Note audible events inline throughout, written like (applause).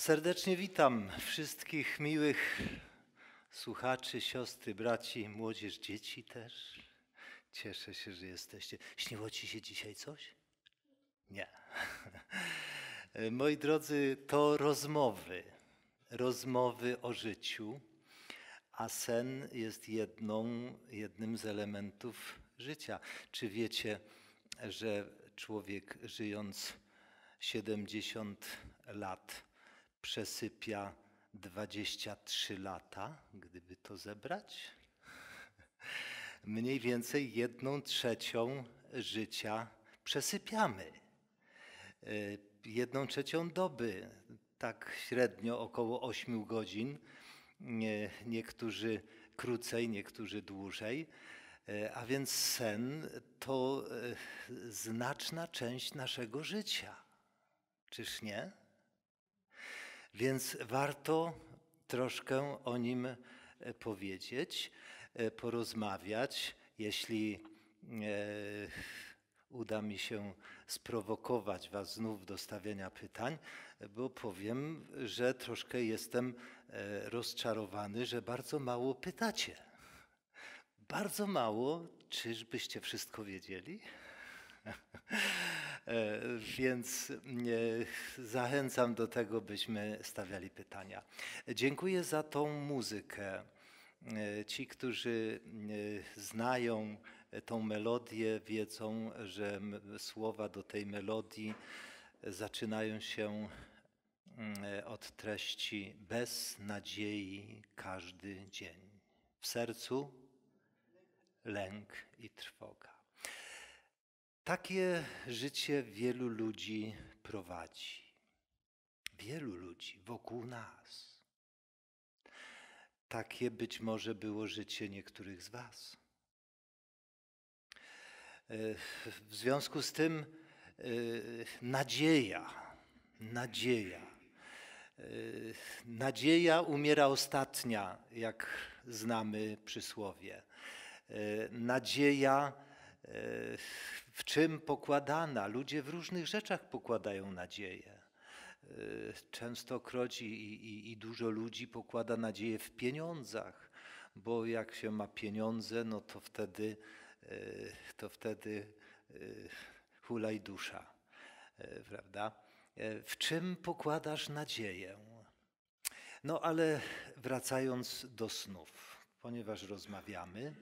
Serdecznie witam wszystkich miłych słuchaczy, siostry, braci, młodzież, dzieci też. Cieszę się, że jesteście. Śniło Ci się dzisiaj coś? Nie. (laughs) Moi drodzy, to rozmowy. Rozmowy o życiu, a sen jest jedną, jednym z elementów życia. Czy wiecie, że człowiek żyjąc 70 lat, przesypia 23 lata, gdyby to zebrać. Mniej więcej jedną trzecią życia przesypiamy. E, jedną trzecią doby, tak średnio około 8 godzin, niektórzy krócej, niektórzy dłużej. E, a więc sen to e, znaczna część naszego życia. Czyż nie? Więc warto troszkę o nim e, powiedzieć, e, porozmawiać, jeśli e, uda mi się sprowokować Was znów do stawiania pytań, bo powiem, że troszkę jestem rozczarowany, że bardzo mało pytacie. Bardzo mało, czyżbyście wszystko wiedzieli? (laughs) E, więc e, zachęcam do tego, byśmy stawiali pytania. Dziękuję za tą muzykę. E, ci, którzy znają tą melodię, wiedzą, że słowa do tej melodii zaczynają się od treści bez nadziei każdy dzień. W sercu lęk i trwoga. Takie życie wielu ludzi prowadzi. Wielu ludzi wokół nas. Takie być może było życie niektórych z Was. E, w związku z tym e, nadzieja, nadzieja, e, nadzieja umiera ostatnia, jak znamy przysłowie. Nadzieja w czym pokładana. Ludzie w różnych rzeczach pokładają nadzieję. Y, Częstokroć i, i, i dużo ludzi pokłada nadzieję w pieniądzach, bo jak się ma pieniądze, no to wtedy, y, to wtedy y, hulaj dusza, prawda? W czym pokładasz nadzieję? No ale wracając do snów, ponieważ rozmawiamy,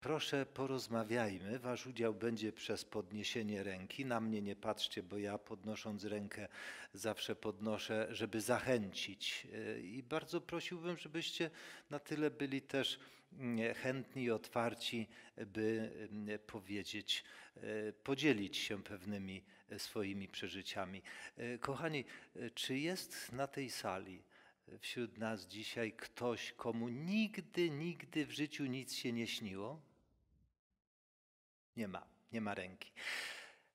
Proszę, porozmawiajmy. Wasz udział będzie przez podniesienie ręki. Na mnie nie patrzcie, bo ja podnosząc rękę zawsze podnoszę, żeby zachęcić. Y, I bardzo prosiłbym, żebyście na tyle byli też mm, chętni i otwarci, by mm, powiedzieć, y, podzielić się pewnymi y, swoimi przeżyciami. Kochani, czy jest na tej sali wśród nas dzisiaj ktoś, komu nigdy, nigdy w życiu nic się nie śniło? Nie ma, nie ma ręki.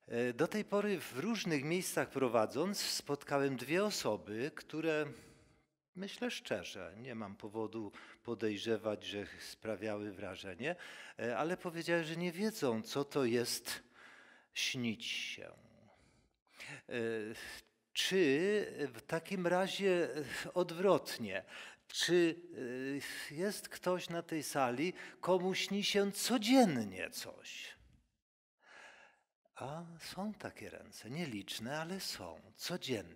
E, do tej pory w różnych miejscach prowadząc spotkałem dwie osoby, które myślę szczerze, nie mam powodu podejrzewać, że sprawiały wrażenie, e, ale powiedziały, że nie wiedzą, co to jest śnić się. E, czy w takim razie odwrotnie, czy jest ktoś na tej sali, komu śni się codziennie coś? A są takie ręce, nieliczne, ale są, codziennie.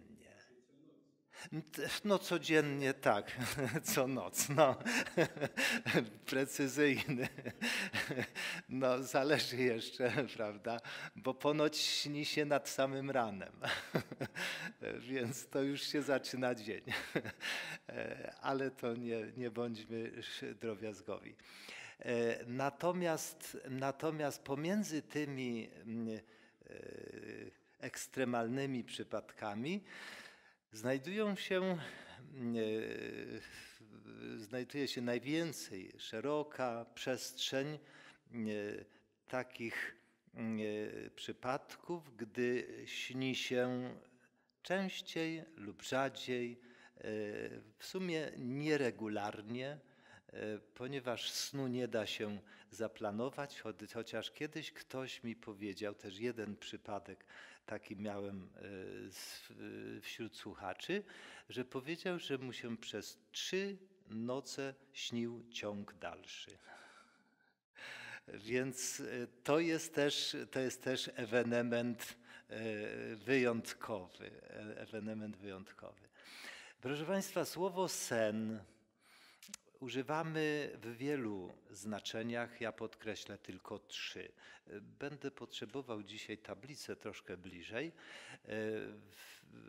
No codziennie tak, (laughs) co noc, no (laughs) precyzyjny. No zależy jeszcze, (laughs) prawda, bo ponoć śni się nad samym ranem, więc to już się zaczyna dzień. E, ale to nie, nie bądźmy drobiazgowi. E, natomiast, natomiast pomiędzy tymi mm, e, ekstremalnymi przypadkami znajdują się, mm, e, znajduje się najwięcej szeroka przestrzeń mm, takich przypadków, gdy śni się częściej lub rzadziej, w sumie nieregularnie, E, ponieważ snu nie da się zaplanować, chociaż kiedyś ktoś mi powiedział, też jeden przypadek taki miałem e, e, wśród słuchaczy, że powiedział, że mu się przez trzy noce śnił ciąg dalszy. Więc to jest też, to jest też ewenement wyjątkowy, ewenement wyjątkowy. Proszę Państwa, słowo sen Używamy w wielu znaczeniach, ja podkreślę tylko trzy. Będę potrzebował dzisiaj tablicę troszkę bliżej. E,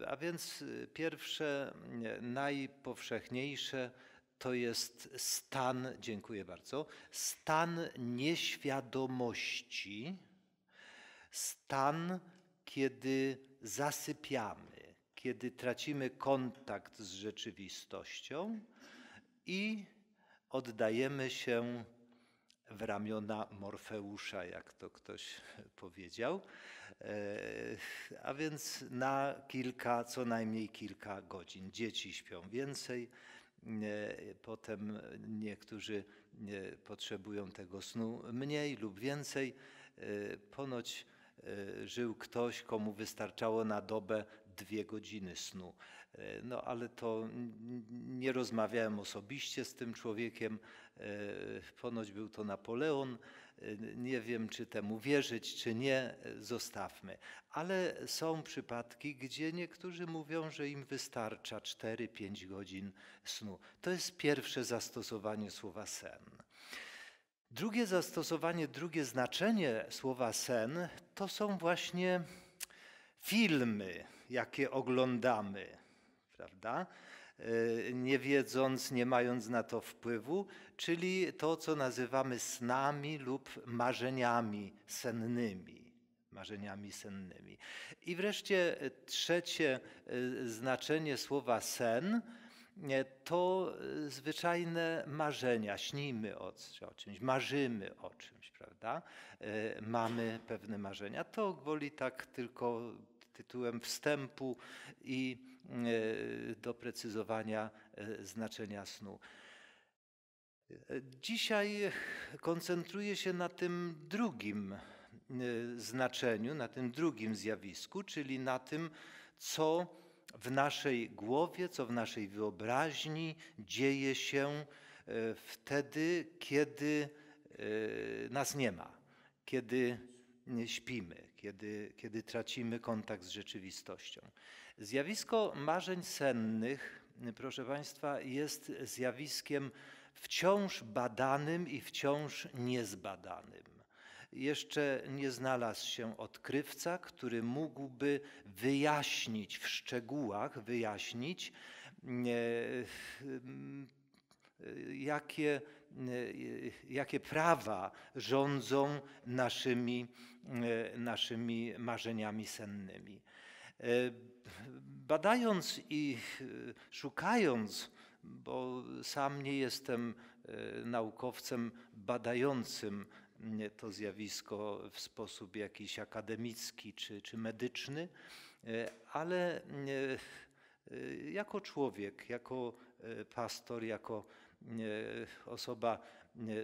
a więc pierwsze, najpowszechniejsze to jest stan, dziękuję bardzo, stan nieświadomości, stan, kiedy zasypiamy, kiedy tracimy kontakt z rzeczywistością i oddajemy się w ramiona Morfeusza, jak to ktoś powiedział, e, a więc na kilka, co najmniej kilka godzin. Dzieci śpią więcej, e, potem niektórzy e, potrzebują tego snu mniej lub więcej. Ponoć żył ktoś, komu wystarczało na dobę dwie godziny snu. E, no ale to nie rozmawiałem osobiście z tym człowiekiem. E, ponoć był to Napoleon. E, nie wiem, czy temu wierzyć, czy nie, zostawmy. Ale są przypadki, gdzie niektórzy mówią, że im wystarcza 4-5 godzin snu. To jest pierwsze zastosowanie słowa sen. Drugie zastosowanie, drugie znaczenie słowa sen to są właśnie filmy, jakie oglądamy prawda? Y, nie wiedząc, nie mając na to wpływu, czyli to, co nazywamy snami lub marzeniami sennymi. Marzeniami sennymi. I wreszcie trzecie y, znaczenie słowa sen y, to zwyczajne marzenia. Śnimy o czymś, marzymy o czymś, prawda? Mamy pewne marzenia. To gwoli tak tylko tytułem wstępu i E, doprecyzowania e, znaczenia snu. E, dzisiaj koncentruję się na tym drugim znaczeniu, na tym drugim zjawisku, czyli na tym, co w naszej głowie, co w naszej wyobraźni dzieje się wtedy, kiedy nas nie ma, kiedy śpimy, kiedy, kiedy tracimy kontakt z rzeczywistością. Zjawisko marzeń sennych, proszę Państwa, jest zjawiskiem wciąż badanym i wciąż niezbadanym. Jeszcze nie znalazł się odkrywca, który mógłby wyjaśnić w szczegółach, wyjaśnić, e, e, jakie, e, jakie prawa rządzą naszymi E, naszymi marzeniami sennymi. E, badając i e, szukając, bo sam nie jestem naukowcem badającym mm, to zjawisko w sposób jakiś akademicki czy, czy medyczny, ale jako człowiek, jako pastor, jako osoba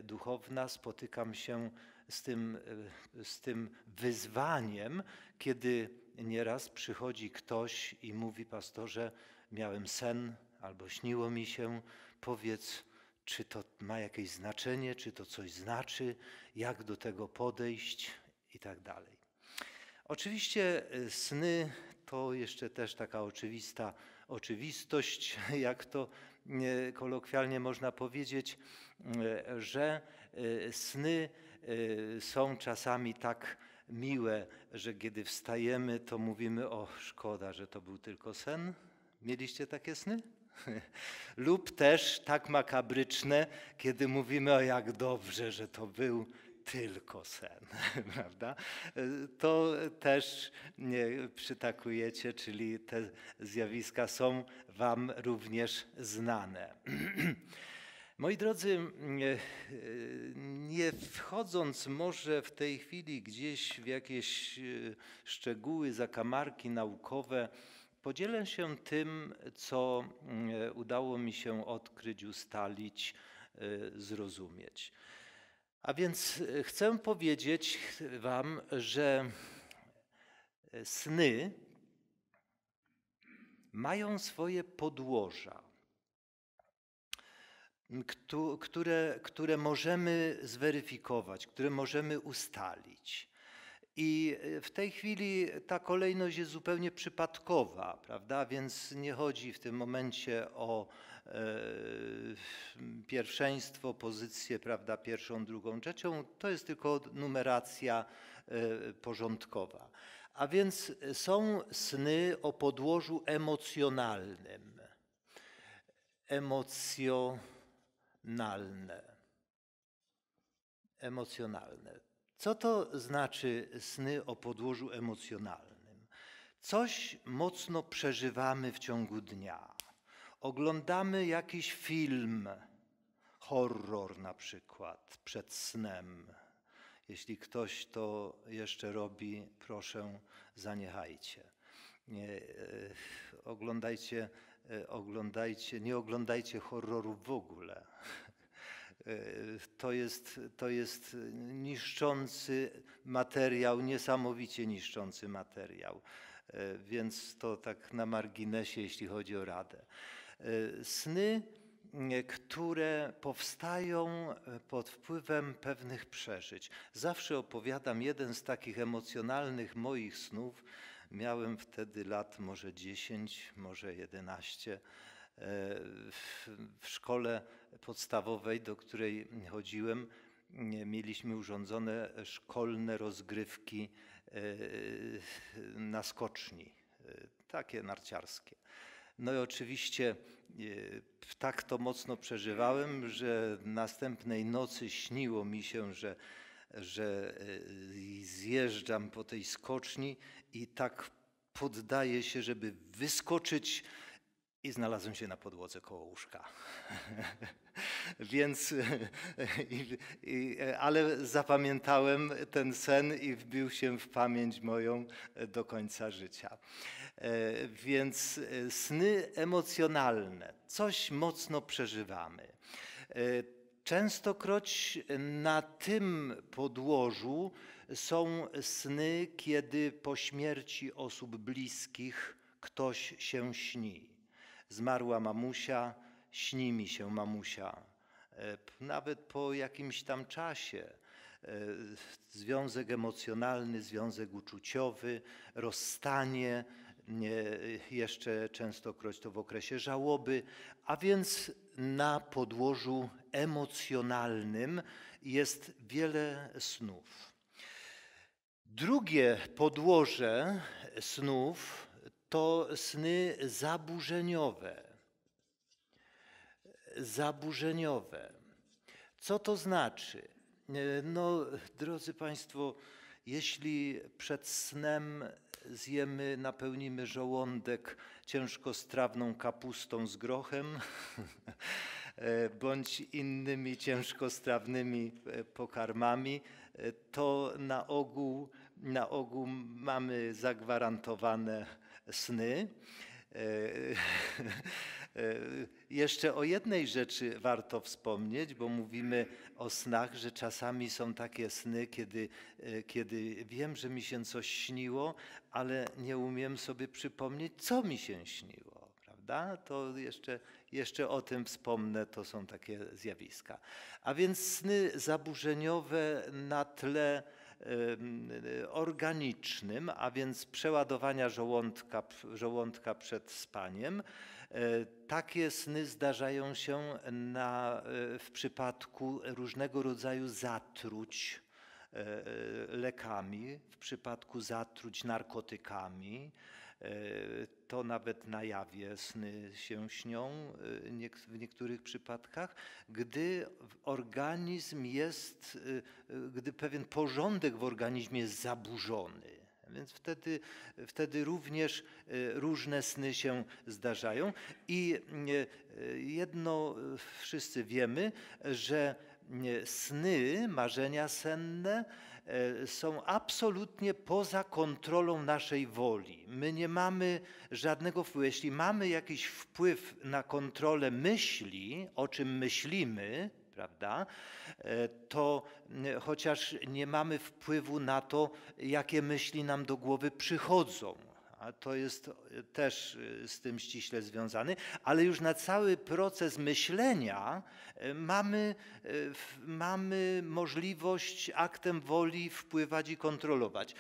duchowna spotykam się z tym, e, z tym wyzwaniem, kiedy nieraz przychodzi ktoś i mówi, pastorze, miałem sen albo śniło mi się, powiedz, czy to ma jakieś znaczenie, czy to coś znaczy, jak do tego podejść i tak dalej. Oczywiście e, sny to jeszcze też taka oczywista oczywistość, (laughs) jak to e, kolokwialnie można powiedzieć, że sny Y, są czasami tak miłe, że kiedy wstajemy, to mówimy: O, szkoda, że to był tylko sen. Mieliście takie sny? (laughs) Lub też tak makabryczne, kiedy mówimy: O, jak dobrze, że to był tylko sen, (laughs) prawda? Y, to też nie przytakujecie, czyli te zjawiska są Wam również znane. (clears throat) Moi drodzy, e, nie wchodząc może w tej chwili gdzieś w jakieś e, szczegóły, zakamarki naukowe, podzielę się tym, co e, udało mi się odkryć, ustalić, zrozumieć. A więc chcę powiedzieć Wam, że sny mają swoje podłoża które, które możemy zweryfikować, które możemy ustalić. I e, w tej chwili ta kolejność jest zupełnie przypadkowa, prawda? Więc nie chodzi w tym momencie o e, pierwszeństwo, pozycję, prawda, pierwszą, drugą, trzecią. To jest tylko numeracja e, porządkowa. A więc e, są sny o podłożu emocjonalnym. Emocjo emocjonalne. Emocjonalne. Co to znaczy sny o podłożu emocjonalnym? Coś mocno przeżywamy w ciągu dnia. Oglądamy jakiś film, horror na przykład, przed snem. Jeśli ktoś to jeszcze robi, proszę, zaniechajcie. Nie, e, oglądajcie E, oglądajcie, nie oglądajcie horrorów w ogóle. E, to jest, to jest niszczący materiał, niesamowicie niszczący materiał. E, więc to tak na marginesie, jeśli chodzi o radę. Sny, które powstają pod wpływem pewnych przeżyć. Zawsze opowiadam jeden z takich emocjonalnych moich snów, Miałem wtedy lat może 10, może 11. E, w szkole podstawowej, do której chodziłem, mieliśmy urządzone szkolne rozgrywki e, na skoczni, e, takie narciarskie. No i oczywiście tak to mocno przeżywałem, że następnej nocy śniło mi się, że że e, zjeżdżam po tej skoczni i tak poddaję się, żeby wyskoczyć i znalazłem się na podłodze koło łóżka. (laughs) Więc, e, i, i, ale zapamiętałem ten sen i wbił się w pamięć moją e, do końca życia. Więc sny emocjonalne, coś mocno przeżywamy. Częstokroć na tym podłożu są sny, kiedy po śmierci osób bliskich ktoś się śni. Zmarła mamusia, śni mi się mamusia. E, nawet po jakimś tam czasie e, związek emocjonalny, związek uczuciowy, rozstanie, nie, jeszcze częstokroć to w okresie żałoby, a więc na podłożu emocjonalnym jest wiele snów. Drugie podłoże snów to sny zaburzeniowe. Zaburzeniowe. Co to znaczy? No, drodzy Państwo, jeśli przed snem zjemy, napełnimy żołądek ciężkostrawną kapustą z grochem, (laughs) E, bądź innymi ciężkostrawnymi e, pokarmami, e, to na ogół, na ogół mamy zagwarantowane sny. (laughs) Jeszcze o jednej rzeczy warto wspomnieć, bo mówimy o snach, że czasami są takie sny, kiedy, kiedy wiem, że mi się coś śniło, ale nie umiem sobie przypomnieć, co mi się śniło prawda? To jeszcze, jeszcze o tym wspomnę, to są takie zjawiska. A więc sny zaburzeniowe na tle organicznym, a więc przeładowania żołądka, żołądka przed spaniem. E, takie sny zdarzają się na, e, w przypadku różnego rodzaju zatruć e, lekami, w przypadku zatruć narkotykami, E, to nawet na jawie sny się śnią e, w niektórych przypadkach, gdy organizm jest, e, gdy pewien porządek w organizmie jest zaburzony. Więc wtedy, wtedy również różne sny się zdarzają. I jedno wszyscy wiemy, że sny, marzenia senne, E, są absolutnie poza kontrolą naszej woli. My nie mamy żadnego wpływu. Jeśli mamy jakiś wpływ na kontrolę myśli, o czym myślimy, prawda? E, to e, chociaż nie mamy wpływu na to, jakie myśli nam do głowy przychodzą a to jest e, też e, z tym ściśle związany, ale już na cały proces myślenia e, mamy, mamy możliwość aktem woli wpływać i kontrolować.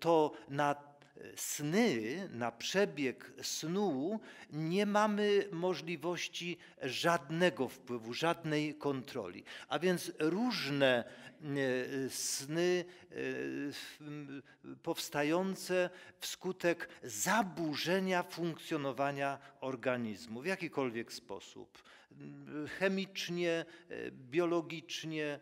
To na sny, na przebieg snu nie mamy możliwości żadnego wpływu, żadnej kontroli. A więc różne e, sny e, powstające wskutek zaburzenia funkcjonowania organizmu w jakikolwiek sposób chemicznie, biologicznie,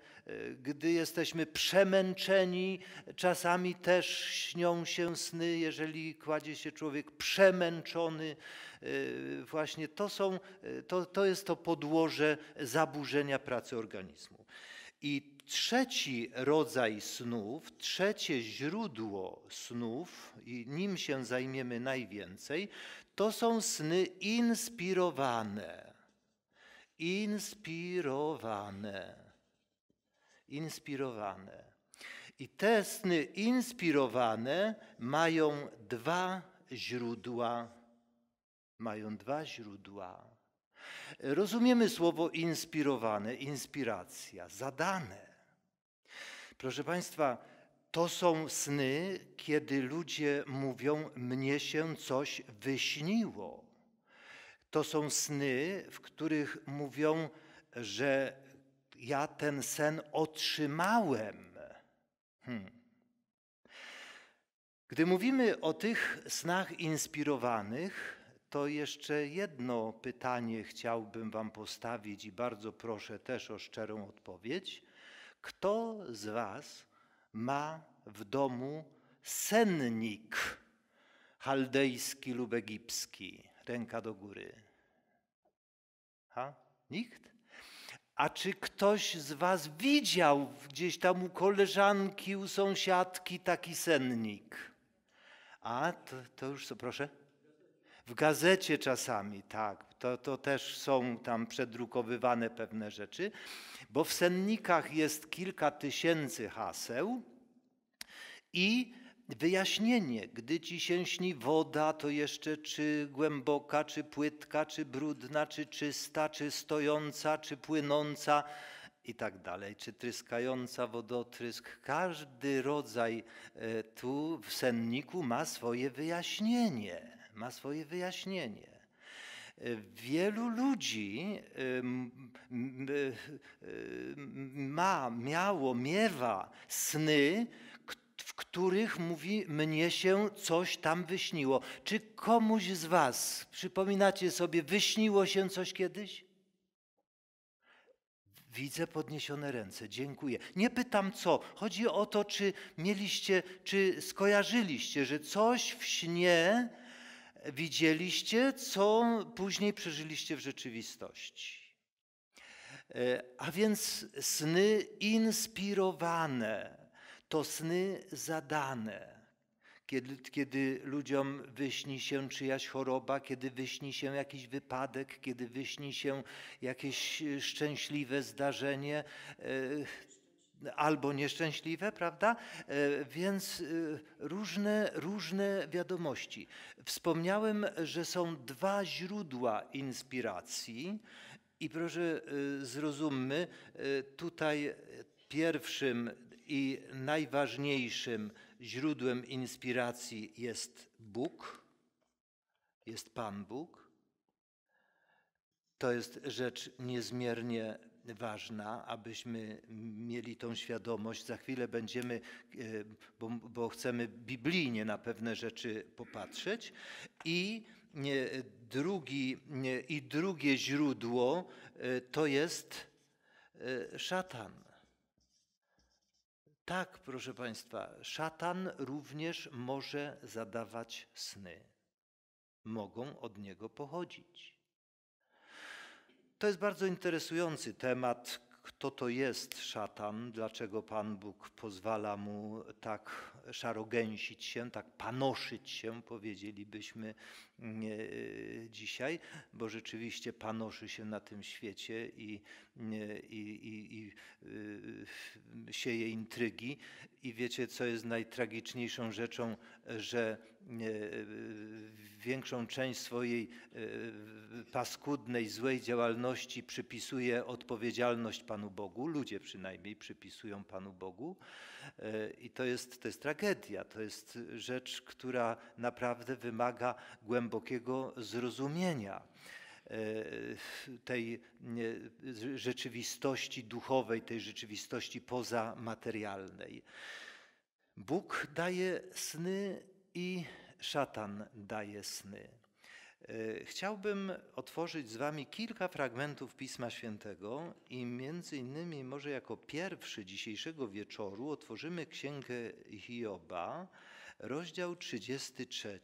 gdy jesteśmy przemęczeni, czasami też śnią się sny, jeżeli kładzie się człowiek przemęczony. E, właśnie to, są, to, to jest to podłoże zaburzenia pracy organizmu. I trzeci rodzaj snów, trzecie źródło snów, i nim się zajmiemy najwięcej, to są sny inspirowane inspirowane. Inspirowane. I te sny inspirowane mają dwa źródła. Mają dwa źródła. Rozumiemy słowo inspirowane, inspiracja, zadane. Proszę Państwa, to są sny, kiedy ludzie mówią: Mnie się coś wyśniło. To są sny, w których mówią, że ja ten sen otrzymałem. Hmm. Gdy mówimy o tych snach inspirowanych, to jeszcze jedno pytanie chciałbym Wam postawić i bardzo proszę też o szczerą odpowiedź. Kto z Was ma w domu sennik chaldejski lub egipski? Ręka do góry. Nikt? A czy ktoś z Was widział gdzieś tam u koleżanki, u sąsiadki taki sennik? A to, to już co, proszę? W gazecie czasami, tak. To, to też są tam przedrukowywane pewne rzeczy, bo w sennikach jest kilka tysięcy haseł i Wyjaśnienie, gdy ci się śni woda, to jeszcze czy głęboka, czy płytka, czy brudna, czy czysta, czy stojąca, czy płynąca i tak dalej, czy tryskająca wodotrysk. Każdy rodzaj e, tu w senniku ma swoje wyjaśnienie, ma swoje wyjaśnienie. E, wielu ludzi e, ma, miało, miewa sny, których mówi, mnie się coś tam wyśniło. Czy komuś z Was, przypominacie sobie, wyśniło się coś kiedyś? Widzę podniesione ręce, dziękuję. Nie pytam co, chodzi o to, czy mieliście, czy skojarzyliście, że coś w śnie widzieliście, co później przeżyliście w rzeczywistości. E, a więc sny inspirowane to sny zadane. Kiedy, kiedy ludziom wyśni się czyjaś choroba, kiedy wyśni się jakiś wypadek, kiedy wyśni się jakieś e, szczęśliwe zdarzenie, e, albo nieszczęśliwe, prawda? E, więc różne, różne wiadomości. Wspomniałem, że są dwa źródła inspiracji i proszę zrozummy, tutaj pierwszym i najważniejszym źródłem inspiracji jest Bóg, jest Pan Bóg. To jest rzecz niezmiernie ważna, abyśmy mieli tą świadomość. Za chwilę będziemy, e, bo, bo chcemy biblijnie na pewne rzeczy popatrzeć. I e, drugi, e, i drugie źródło to jest szatan. Tak, proszę Państwa, szatan również może zadawać sny. Mogą od niego pochodzić. To jest bardzo interesujący temat, kto to jest szatan, dlaczego Pan Bóg pozwala mu tak szarogęsić się, tak panoszyć się, powiedzielibyśmy mm, e, dzisiaj, bo rzeczywiście panoszy się na tym świecie i, mm, e, i, i, i e, sieje intrygi. I wiecie, co jest najtragiczniejszą rzeczą, że mm, większą część swojej paskudnej, złej działalności przypisuje odpowiedzialność Panu Bogu, ludzie przynajmniej przypisują Panu Bogu. E, I to jest, to jest tragedia, to jest rzecz, która naprawdę wymaga głębokiego zrozumienia e, tej rzeczywistości duchowej, tej rzeczywistości pozamaterialnej. Bóg daje sny i szatan daje sny. Y, chciałbym otworzyć z Wami kilka fragmentów Pisma Świętego i między innymi może jako pierwszy dzisiejszego wieczoru otworzymy Księgę Hioba, rozdział 33.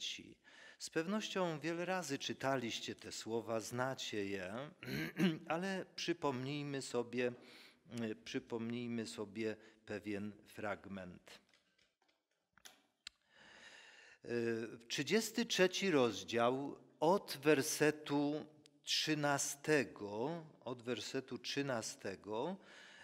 Z pewnością wiele razy czytaliście te słowa, znacie je, (clears throat) ale przypomnijmy sobie, y, przypomnijmy sobie pewien fragment. 33 y, rozdział od wersetu 13, od wersetu 13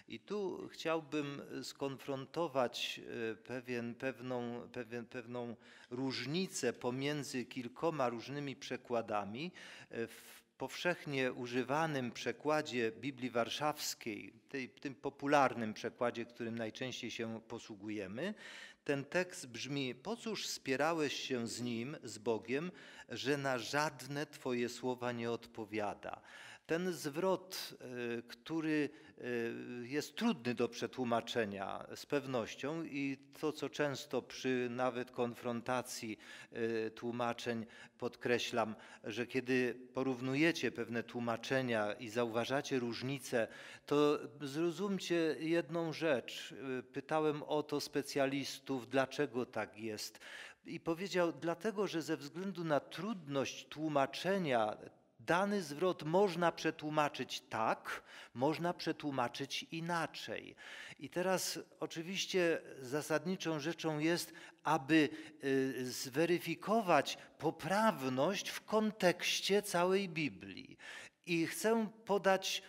i tu chciałbym skonfrontować e, pewien, pewną, pewien, pewną różnicę pomiędzy kilkoma różnymi przekładami. E, w powszechnie używanym przekładzie Biblii Warszawskiej, tej, tym popularnym przekładzie, którym najczęściej się posługujemy, ten tekst brzmi: Po cóż spierałeś się z nim, z Bogiem, że na żadne Twoje słowa nie odpowiada? Ten zwrot, y, który Y, jest trudny do przetłumaczenia z pewnością i to, co często przy nawet konfrontacji y, tłumaczeń podkreślam, że kiedy porównujecie pewne tłumaczenia i zauważacie różnice, to zrozumcie jedną rzecz. Y, pytałem o to specjalistów, dlaczego tak jest. I powiedział, dlatego, że ze względu na trudność tłumaczenia dany zwrot można przetłumaczyć tak, można przetłumaczyć inaczej. I teraz oczywiście zasadniczą rzeczą jest, aby y, zweryfikować poprawność w kontekście całej Biblii. I chcę podać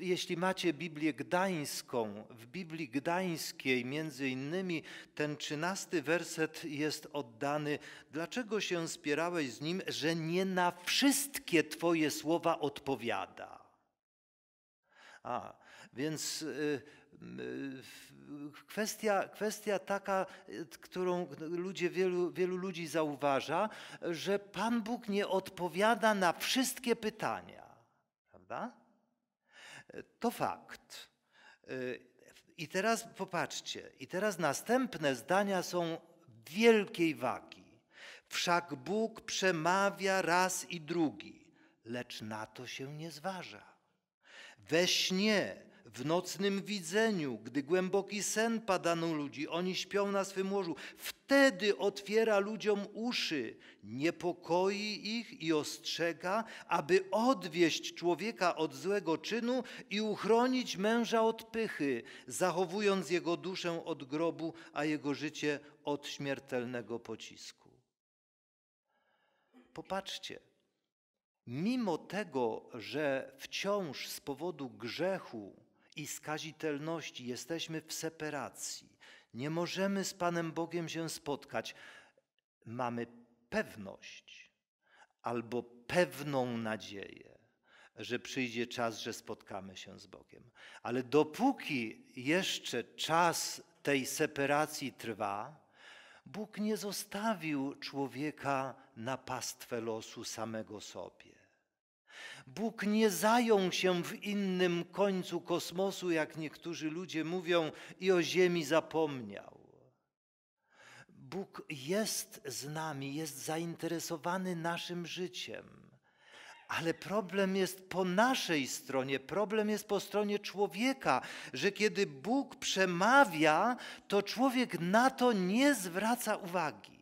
jeśli macie Biblię Gdańską, w Biblii Gdańskiej między innymi ten trzynasty werset jest oddany. Dlaczego się spierałeś z nim, że nie na wszystkie Twoje słowa odpowiada? A, więc y, y, kwestia, kwestia taka, którą ludzie, wielu, wielu ludzi zauważa, że Pan Bóg nie odpowiada na wszystkie pytania. Prawda? To fakt. Y, I teraz popatrzcie, i teraz następne zdania są wielkiej wagi. Wszak Bóg przemawia raz i drugi, lecz na to się nie zważa. We śnie w nocnym widzeniu, gdy głęboki sen pada na ludzi, oni śpią na swym łożu. Wtedy otwiera ludziom uszy, niepokoi ich i ostrzega, aby odwieść człowieka od złego czynu i uchronić męża od pychy, zachowując jego duszę od grobu, a jego życie od śmiertelnego pocisku. Popatrzcie, mimo tego, że wciąż z powodu grzechu i skazitelności, jesteśmy w separacji. Nie możemy z Panem Bogiem się spotkać. Mamy pewność albo pewną nadzieję, że przyjdzie czas, że spotkamy się z Bogiem. Ale dopóki jeszcze czas tej separacji trwa, Bóg nie zostawił człowieka na pastwę losu samego sobie. Bóg nie zajął się w innym końcu kosmosu, jak niektórzy ludzie mówią, i o Ziemi zapomniał. Bóg jest z nami, jest zainteresowany naszym życiem. Ale problem jest po naszej stronie, problem jest po stronie człowieka, że kiedy Bóg przemawia, to człowiek na to nie zwraca uwagi.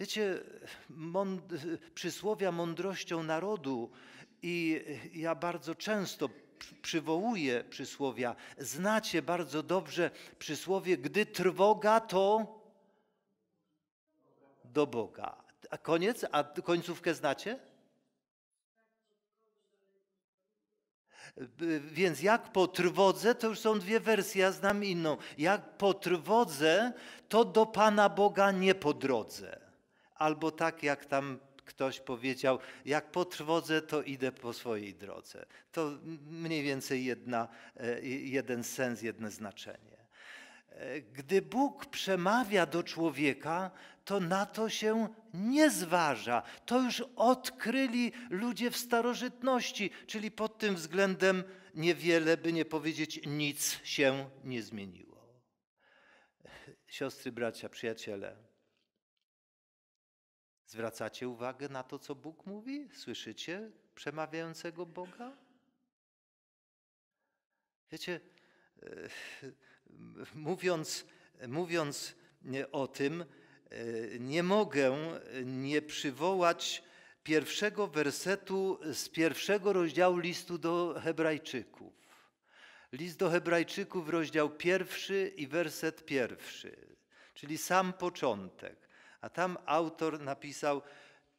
Wiecie, mąd przysłowia mądrością narodu i ja bardzo często przywołuję przysłowia. Znacie bardzo dobrze przysłowie, gdy trwoga to do Boga. A koniec, a końcówkę znacie? Więc jak po trwodze, to już są dwie wersje, ja znam inną. Jak po trwodze, to do Pana Boga nie po drodze albo tak jak tam ktoś powiedział, jak po trwodze, to idę po swojej drodze. To mniej więcej jedna, e, jeden sens, jedno znaczenie. E, gdy Bóg przemawia do człowieka, to na to się nie zważa. To już odkryli ludzie w starożytności, czyli pod tym względem niewiele, by nie powiedzieć nic się nie zmieniło. Siostry, bracia, przyjaciele. Zwracacie uwagę na to, co Bóg mówi? Słyszycie przemawiającego Boga? Wiecie, e, mówiąc, mówiąc o tym, e, nie mogę nie przywołać pierwszego wersetu z pierwszego rozdziału listu do Hebrajczyków. List do Hebrajczyków, rozdział pierwszy i werset pierwszy, czyli sam początek. A tam autor napisał,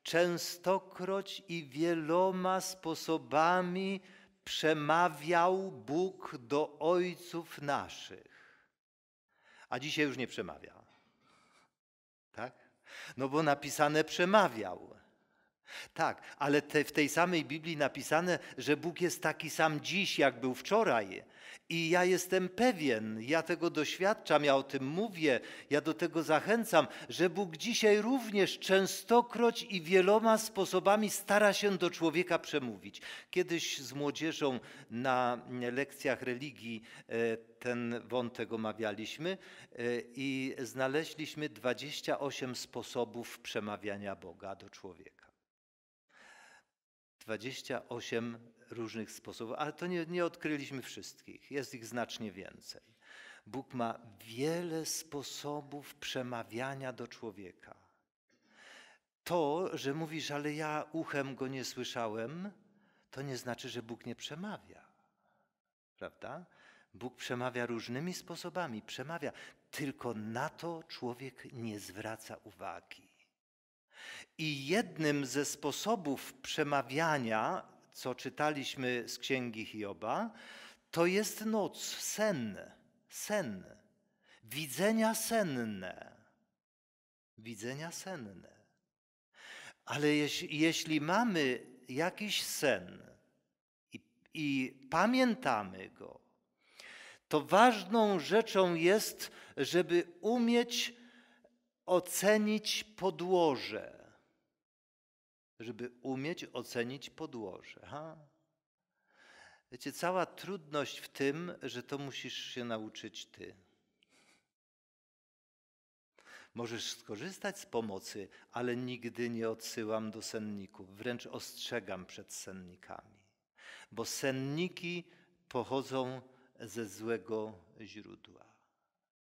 częstokroć i wieloma sposobami przemawiał Bóg do ojców naszych. A dzisiaj już nie przemawia. Tak? No bo napisane przemawiał. Tak, ale te, w tej samej Biblii napisane, że Bóg jest taki sam dziś, jak był wczoraj, i ja jestem pewien, ja tego doświadczam, ja o tym mówię, ja do tego zachęcam, że Bóg dzisiaj również częstokroć i wieloma sposobami stara się do człowieka przemówić. Kiedyś z młodzieżą na lekcjach religii e, ten wątek omawialiśmy e, i znaleźliśmy 28 sposobów przemawiania Boga do człowieka. 28 różnych sposobów, ale to nie, nie odkryliśmy wszystkich, jest ich znacznie więcej. Bóg ma wiele sposobów przemawiania do człowieka. To, że mówisz, ale ja uchem go nie słyszałem, to nie znaczy, że Bóg nie przemawia. Prawda? Bóg przemawia różnymi sposobami, przemawia, tylko na to człowiek nie zwraca uwagi. I jednym ze sposobów przemawiania co czytaliśmy z księgi Hioba, to jest noc, sen, sen, widzenia senne. Widzenia senne. Ale jeśli, jeśli mamy jakiś sen i, i pamiętamy go, to ważną rzeczą jest, żeby umieć ocenić podłoże żeby umieć ocenić podłoże. Ha? Wiecie, cała trudność w tym, że to musisz się nauczyć ty. Możesz skorzystać z pomocy, ale nigdy nie odsyłam do senników, wręcz ostrzegam przed sennikami, bo senniki pochodzą ze złego źródła.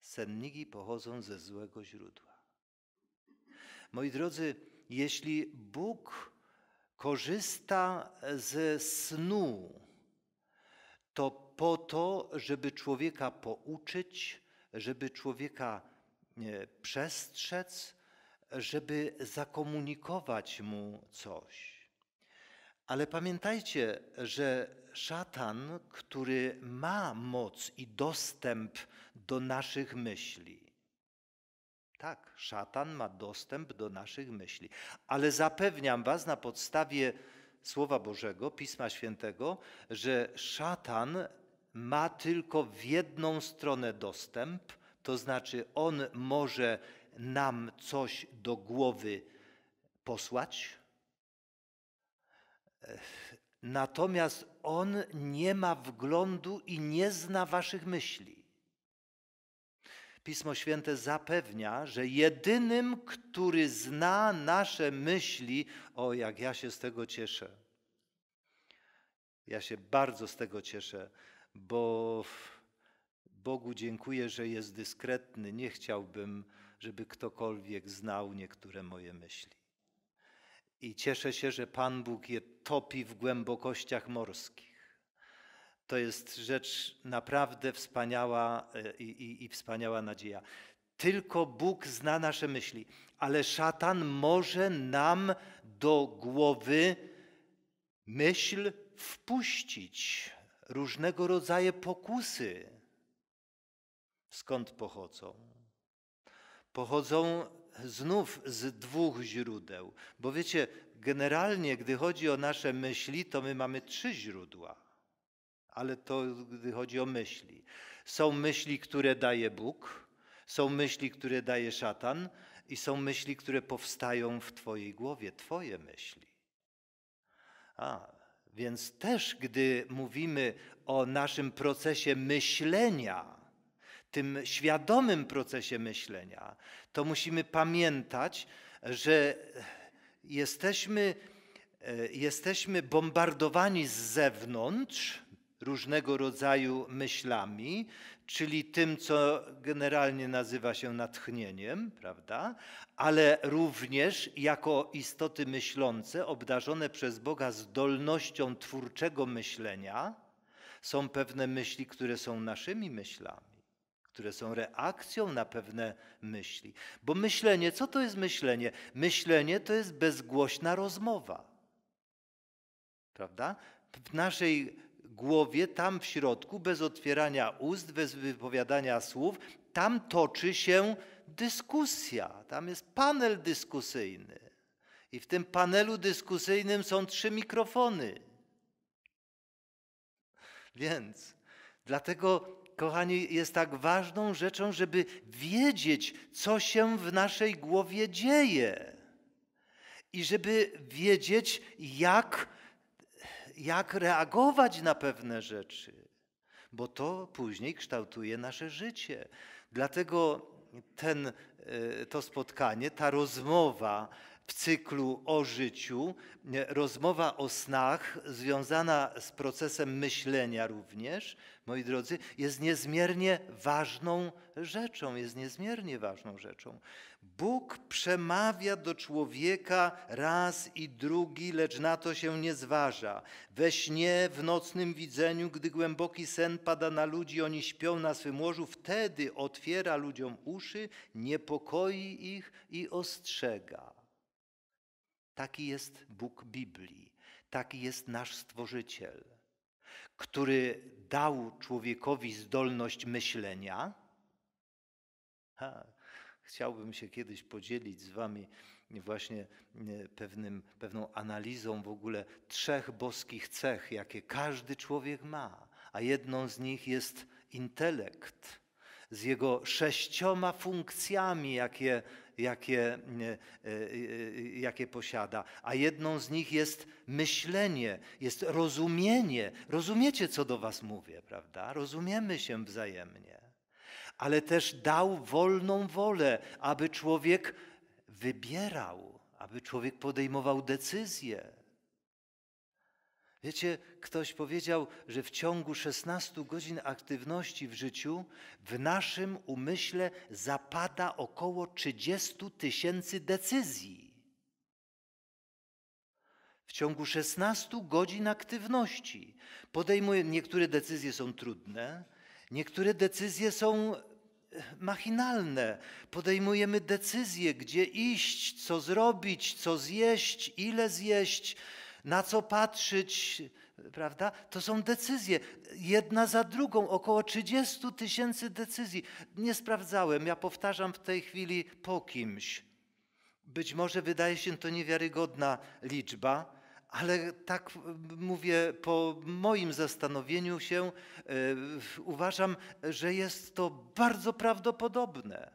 Senniki pochodzą ze złego źródła. Moi drodzy, jeśli Bóg korzysta ze snu, to po to, żeby człowieka pouczyć, żeby człowieka przestrzec, żeby zakomunikować mu coś. Ale pamiętajcie, że szatan, który ma moc i dostęp do naszych myśli, tak, szatan ma dostęp do naszych myśli, ale zapewniam Was na podstawie Słowa Bożego, Pisma Świętego, że szatan ma tylko w jedną stronę dostęp, to znaczy on może nam coś do głowy posłać, natomiast on nie ma wglądu i nie zna Waszych myśli. Pismo Święte zapewnia, że jedynym, który zna nasze myśli, o jak ja się z tego cieszę. Ja się bardzo z tego cieszę, bo Bogu dziękuję, że jest dyskretny. Nie chciałbym, żeby ktokolwiek znał niektóre moje myśli. I cieszę się, że Pan Bóg je topi w głębokościach morskich to jest rzecz naprawdę wspaniała e, i, i, i wspaniała nadzieja. Tylko Bóg zna nasze myśli, ale szatan może nam do głowy myśl wpuścić, różnego rodzaju pokusy. Skąd pochodzą? Pochodzą znów z dwóch źródeł, bo wiecie, generalnie, gdy chodzi o nasze myśli, to my mamy trzy źródła ale to gdy chodzi o myśli. Są myśli, które daje Bóg, są myśli, które daje szatan, i są myśli, które powstają w Twojej głowie, Twoje myśli. A, więc też, gdy mówimy o naszym procesie myślenia, tym świadomym procesie myślenia, to musimy pamiętać, że jesteśmy, e, jesteśmy bombardowani z zewnątrz różnego rodzaju myślami, czyli tym, co generalnie nazywa się natchnieniem, prawda? Ale również jako istoty myślące, obdarzone przez Boga zdolnością twórczego myślenia, są pewne myśli, które są naszymi myślami, które są reakcją na pewne myśli. Bo myślenie, co to jest myślenie? Myślenie to jest bezgłośna rozmowa. Prawda? W naszej głowie, tam w środku, bez otwierania ust, bez wypowiadania słów, tam toczy się dyskusja, tam jest panel dyskusyjny. I w tym panelu dyskusyjnym są trzy mikrofony. Więc dlatego, kochani, jest tak ważną rzeczą, żeby wiedzieć, co się w naszej głowie dzieje. I żeby wiedzieć, jak jak reagować na pewne rzeczy, bo to później kształtuje nasze życie. Dlatego ten, e, to spotkanie, ta rozmowa w cyklu o życiu, e, rozmowa o snach, związana z procesem myślenia również, moi drodzy, jest niezmiernie ważną rzeczą, jest niezmiernie ważną rzeczą. Bóg przemawia do człowieka raz i drugi, lecz na to się nie zważa. We śnie, w nocnym widzeniu, gdy głęboki sen pada na ludzi, oni śpią na swym łożu, wtedy otwiera ludziom uszy, niepokoi ich i ostrzega. Taki jest Bóg Biblii, taki jest nasz Stworzyciel, który dał człowiekowi zdolność myślenia. Ha, chciałbym się kiedyś podzielić z Wami właśnie e, pewnym, pewną analizą w ogóle trzech boskich cech, jakie każdy człowiek ma, a jedną z nich jest intelekt z jego sześcioma funkcjami, jakie jakie, e, e, jakie posiada, a jedną z nich jest myślenie, jest rozumienie. Rozumiecie, co do Was mówię, prawda? Rozumiemy się wzajemnie. Ale też dał wolną wolę, aby człowiek wybierał, aby człowiek podejmował decyzje. Wiecie, ktoś powiedział, że w ciągu 16 godzin aktywności w życiu w naszym umyśle zapada około 30 tysięcy decyzji. W ciągu 16 godzin aktywności podejmuje niektóre decyzje są trudne, niektóre decyzje są e, machinalne. Podejmujemy decyzje, gdzie iść, co zrobić, co zjeść, ile zjeść na co patrzeć, prawda? To są decyzje, jedna za drugą, około 30 tysięcy decyzji. Nie sprawdzałem, ja powtarzam w tej chwili po kimś. Być może wydaje się to niewiarygodna liczba, ale tak e, mówię, po moim zastanowieniu się e, uważam, że jest to bardzo prawdopodobne.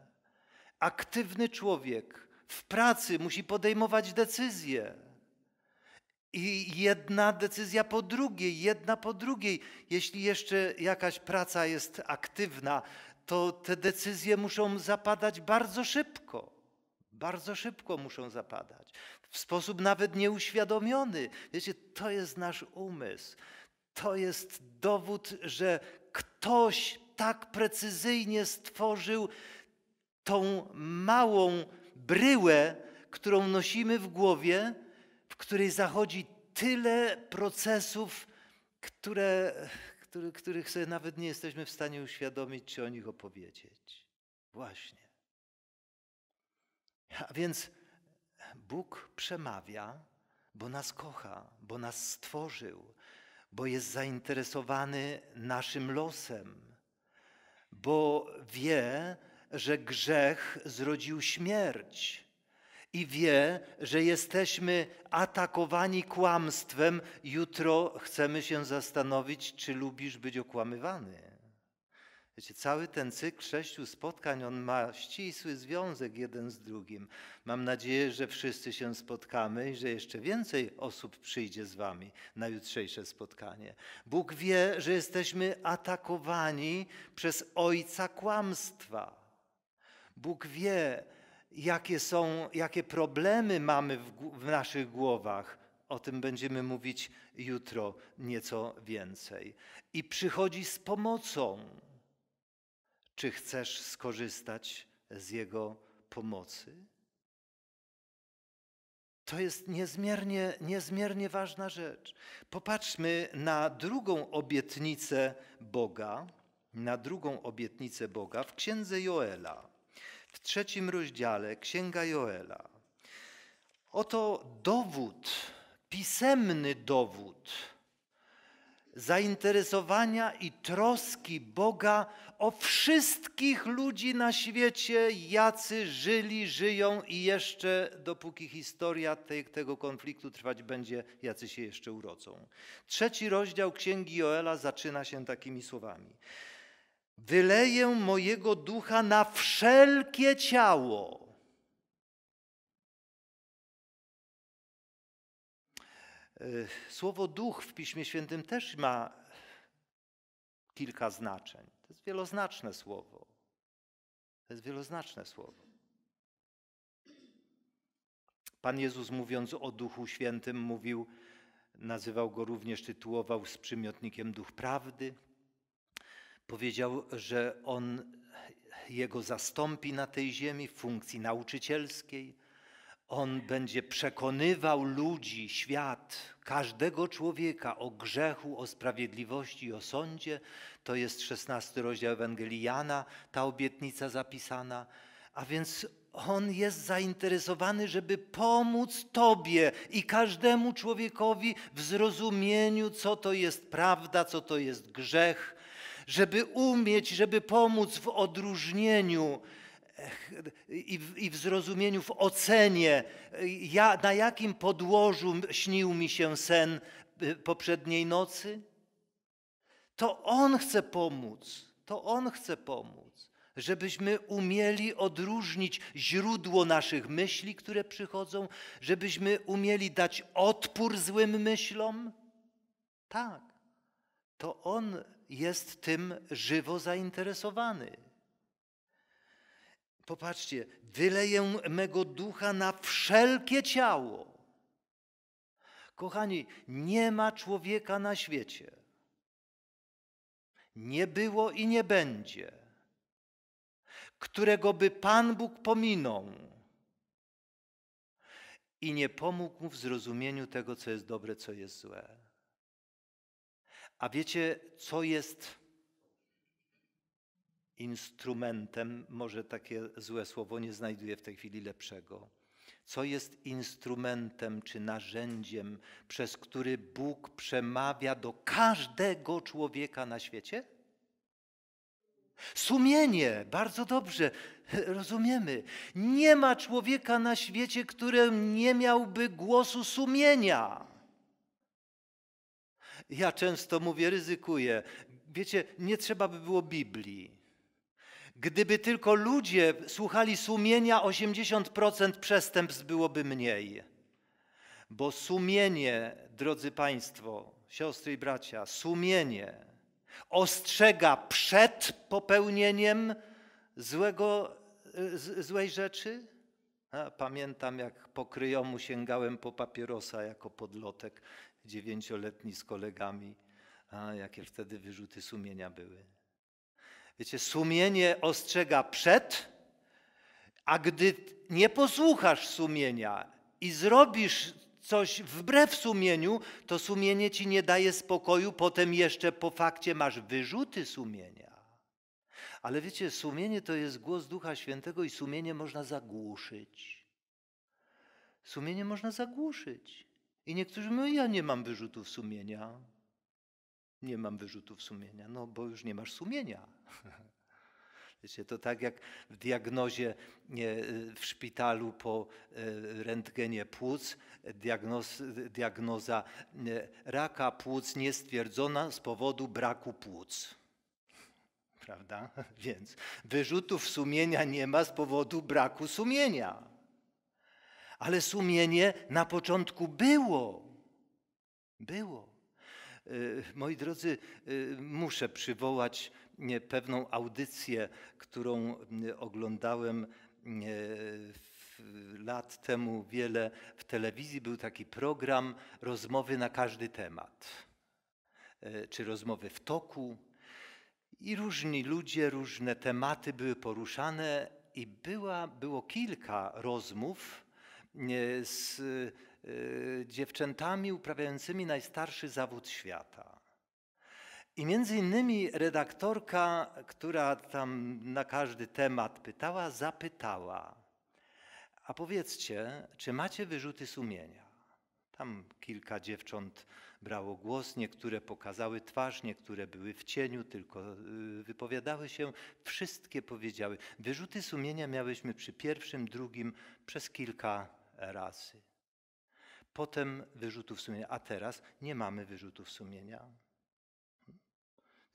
Aktywny człowiek w pracy musi podejmować decyzje i jedna decyzja po drugiej, jedna po drugiej. Jeśli jeszcze jakaś praca jest aktywna, to te decyzje muszą zapadać bardzo szybko. Bardzo szybko muszą zapadać. W sposób nawet nieuświadomiony. Wiecie, to jest nasz umysł. To jest dowód, że ktoś tak precyzyjnie stworzył tą małą bryłę, którą nosimy w głowie, której zachodzi tyle procesów, które, który, których sobie nawet nie jesteśmy w stanie uświadomić czy o nich opowiedzieć. Właśnie. A więc Bóg przemawia, bo nas kocha, bo nas stworzył, bo jest zainteresowany naszym losem, bo wie, że grzech zrodził śmierć i wie, że jesteśmy atakowani kłamstwem, jutro chcemy się zastanowić, czy lubisz być okłamywany. Wiecie, cały ten cykl sześciu spotkań, on ma ścisły związek jeden z drugim. Mam nadzieję, że wszyscy się spotkamy i że jeszcze więcej osób przyjdzie z wami na jutrzejsze spotkanie. Bóg wie, że jesteśmy atakowani przez ojca kłamstwa. Bóg wie, jakie, są, jakie problemy mamy w, w naszych głowach. O tym będziemy mówić jutro nieco więcej. I przychodzi z pomocą. Czy chcesz skorzystać z Jego pomocy? To jest niezmiernie, niezmiernie ważna rzecz. Popatrzmy na drugą obietnicę Boga, na drugą obietnicę Boga w księdze Joela w trzecim rozdziale Księga Joela. Oto dowód, pisemny dowód zainteresowania i troski Boga o wszystkich ludzi na świecie, jacy żyli, żyją i jeszcze, dopóki historia tej, tego konfliktu trwać będzie, jacy się jeszcze urodzą. Trzeci rozdział Księgi Joela zaczyna się takimi słowami wyleję mojego ducha na wszelkie ciało. E, słowo duch w Piśmie Świętym też ma kilka znaczeń. To jest wieloznaczne słowo. To jest wieloznaczne słowo. Pan Jezus mówiąc o Duchu Świętym mówił, nazywał go również, tytułował z przymiotnikiem Duch Prawdy, Powiedział, że on jego zastąpi na tej ziemi w funkcji nauczycielskiej. On będzie przekonywał ludzi, świat, każdego człowieka o grzechu, o sprawiedliwości o sądzie. To jest 16 rozdział Ewangelii Jana, ta obietnica zapisana. A więc on jest zainteresowany, żeby pomóc Tobie i każdemu człowiekowi w zrozumieniu, co to jest prawda, co to jest grzech, żeby umieć, żeby pomóc w odróżnieniu eh, i w, zrozumieniu, w ocenie, ja, na jakim podłożu śnił mi się sen y, poprzedniej nocy. To On chce pomóc, to On chce pomóc, żebyśmy umieli odróżnić źródło naszych myśli, które przychodzą, żebyśmy umieli dać odpór złym myślom. Tak, to On jest tym żywo zainteresowany. Popatrzcie, wyleję mego ducha na wszelkie ciało. Kochani, nie ma człowieka na świecie. Nie było i nie będzie, którego by Pan Bóg pominął i nie pomógł mu w zrozumieniu tego, co jest dobre, co jest złe. A wiecie, co jest instrumentem, może takie złe słowo, nie znajduję w tej chwili lepszego. Co jest instrumentem czy narzędziem, przez który Bóg przemawia do każdego człowieka na świecie? Sumienie, bardzo dobrze, (laughs) rozumiemy. Nie ma człowieka na świecie, który nie miałby głosu sumienia. Ja często mówię, ryzykuję. Wiecie, nie trzeba by było Biblii. Gdyby tylko ludzie słuchali sumienia, 80% przestępstw byłoby mniej. Bo sumienie, drodzy Państwo, siostry i bracia, sumienie ostrzega przed popełnieniem złego, złej rzeczy. Pamiętam, jak po kryjomu sięgałem po papierosa jako podlotek dziewięcioletni z kolegami. A jakie wtedy wyrzuty sumienia były. Wiecie, sumienie ostrzega przed, a gdy nie posłuchasz sumienia i zrobisz coś wbrew sumieniu, to sumienie ci nie daje spokoju, potem jeszcze po fakcie masz wyrzuty sumienia. Ale wiecie, sumienie to jest głos Ducha Świętego i sumienie można zagłuszyć. Sumienie można zagłuszyć. I niektórzy mówią, ja nie mam wyrzutów sumienia. Nie mam wyrzutów sumienia. No, bo już nie masz sumienia. (laughs) Wiecie, to tak jak w diagnozie y, w szpitalu po y, rentgenie płuc, diagnoz, diagnoza raka płuc niestwierdzona z powodu braku płuc. (laughs) Prawda? (laughs) Więc wyrzutów sumienia nie ma z powodu braku sumienia ale sumienie na początku było. Było. Y, moi drodzy, y, muszę przywołać pewną audycję, którą mm, oglądałem lat temu wiele w telewizji. Był taki program rozmowy na każdy temat, y, czy rozmowy w toku. I różni ludzie, różne tematy były poruszane, i była, było kilka rozmów E, z e, dziewczętami uprawiającymi najstarszy zawód świata. I między innymi redaktorka, która tam na każdy temat pytała, zapytała: A powiedzcie, czy macie wyrzuty sumienia? Tam kilka dziewcząt brało głos, niektóre pokazały twarz, niektóre były w cieniu, tylko e, wypowiadały się, wszystkie powiedziały. Wyrzuty sumienia miałyśmy przy pierwszym, drugim przez kilka rasy. Potem wyrzutów sumienia, a teraz nie mamy wyrzutów sumienia.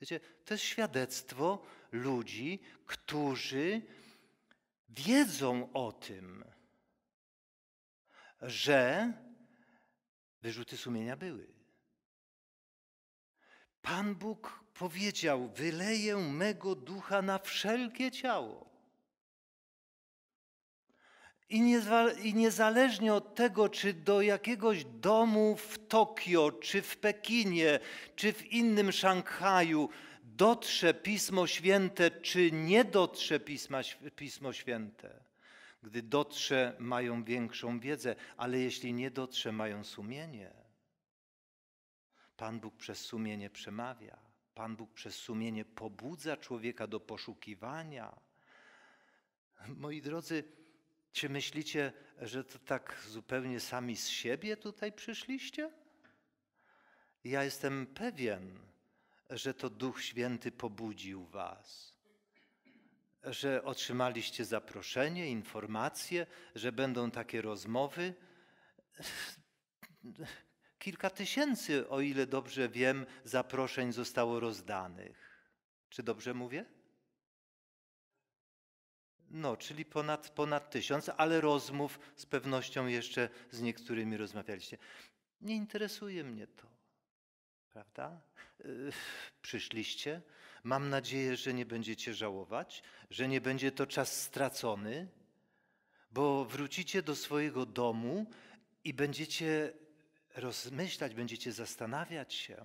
Wiecie, to jest świadectwo ludzi, którzy wiedzą o tym, że wyrzuty sumienia były. Pan Bóg powiedział: Wyleję mego ducha na wszelkie ciało. I, niezwa, I niezależnie od tego, czy do jakiegoś domu w Tokio, czy w Pekinie, czy w innym Szanghaju dotrze Pismo Święte, czy nie dotrze Pisma, Pismo Święte, gdy dotrze, mają większą wiedzę, ale jeśli nie dotrze, mają sumienie. Pan Bóg przez sumienie przemawia. Pan Bóg przez sumienie pobudza człowieka do poszukiwania. Moi drodzy, czy myślicie, że to tak zupełnie sami z siebie tutaj przyszliście? Ja jestem pewien, że to Duch Święty pobudził Was, że otrzymaliście zaproszenie, informacje, że będą takie rozmowy. Kilka tysięcy, o ile dobrze wiem, zaproszeń zostało rozdanych. Czy dobrze mówię? No, czyli ponad, ponad tysiąc, ale rozmów z pewnością jeszcze z niektórymi rozmawialiście. Nie interesuje mnie to, prawda? Yy, przyszliście. Mam nadzieję, że nie będziecie żałować, że nie będzie to czas stracony, bo wrócicie do swojego domu i będziecie rozmyślać, będziecie zastanawiać się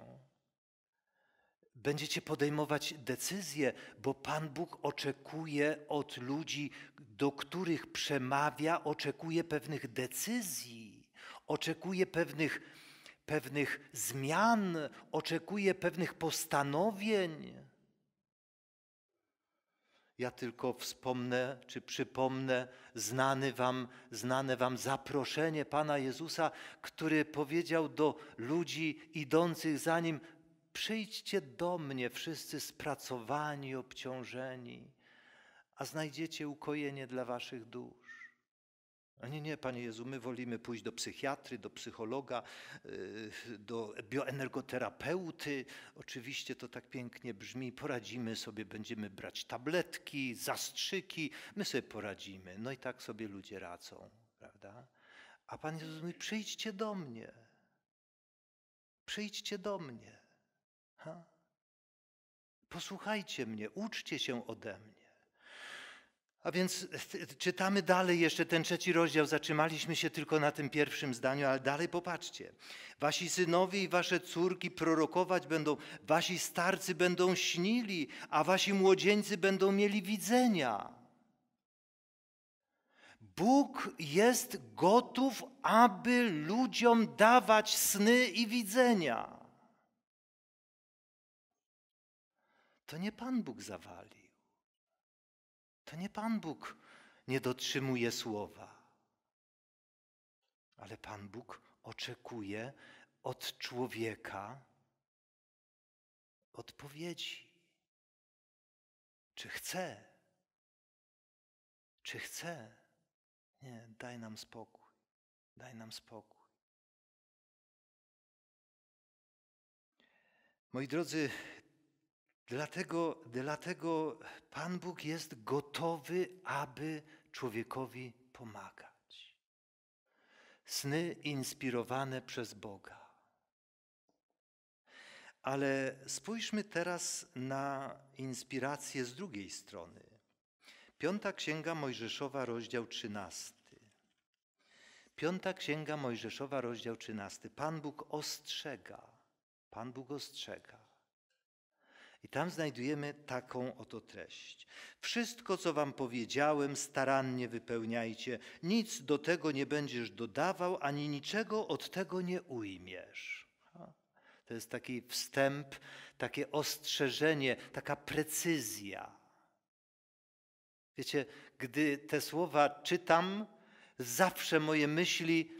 Będziecie podejmować decyzje, bo Pan Bóg oczekuje od ludzi, do których przemawia, oczekuje pewnych decyzji, oczekuje pewnych, pewnych zmian, oczekuje pewnych postanowień. Ja tylko wspomnę czy przypomnę znane wam, znane wam zaproszenie Pana Jezusa, który powiedział do ludzi idących za nim: Przyjdźcie do mnie wszyscy spracowani, obciążeni, a znajdziecie ukojenie dla waszych dusz. A nie, nie, Panie Jezu, my wolimy pójść do psychiatry, do psychologa, y, do bioenergoterapeuty. Oczywiście to tak pięknie brzmi, poradzimy sobie, będziemy brać tabletki, zastrzyki, my sobie poradzimy. No i tak sobie ludzie radzą, prawda? A Pan Jezus mówi, przyjdźcie do mnie. Przyjdźcie do mnie. Ha? Posłuchajcie mnie, uczcie się ode mnie. A więc czytamy dalej jeszcze ten trzeci rozdział. Zatrzymaliśmy się tylko na tym pierwszym zdaniu, ale dalej popatrzcie. Wasi synowie i wasze córki prorokować będą, wasi starcy będą śnili, a wasi młodzieńcy będą mieli widzenia. Bóg jest gotów, aby ludziom dawać sny i widzenia. To nie Pan Bóg zawalił. To nie Pan Bóg nie dotrzymuje słowa. Ale Pan Bóg oczekuje od człowieka odpowiedzi. Czy chce? Czy chce? Nie, daj nam spokój. Daj nam spokój. Moi drodzy, Dlatego, dlatego Pan Bóg jest gotowy, aby człowiekowi pomagać. Sny inspirowane przez Boga. Ale spójrzmy teraz na inspirację z drugiej strony. Piąta Księga Mojżeszowa, rozdział 13. Piąta Księga Mojżeszowa, rozdział 13. Pan Bóg ostrzega. Pan Bóg ostrzega. I tam znajdujemy taką oto treść. Wszystko, co wam powiedziałem, starannie wypełniajcie. Nic do tego nie będziesz dodawał, ani niczego od tego nie ujmiesz. To jest taki wstęp, takie ostrzeżenie, taka precyzja. Wiecie, gdy te słowa czytam, zawsze moje myśli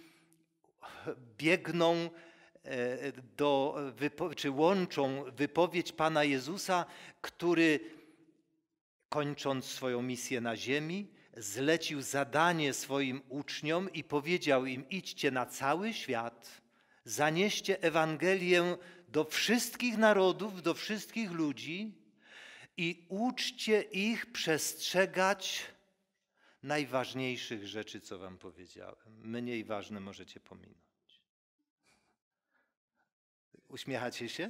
biegną E, do, czy łączą wypowiedź Pana Jezusa, który kończąc swoją misję na ziemi, zlecił zadanie swoim uczniom i powiedział im: Idźcie na cały świat, zanieście Ewangelię do wszystkich narodów, do wszystkich ludzi i uczcie ich przestrzegać najważniejszych rzeczy, co Wam powiedziałem. Mniej ważne możecie pominąć. Uśmiechacie się?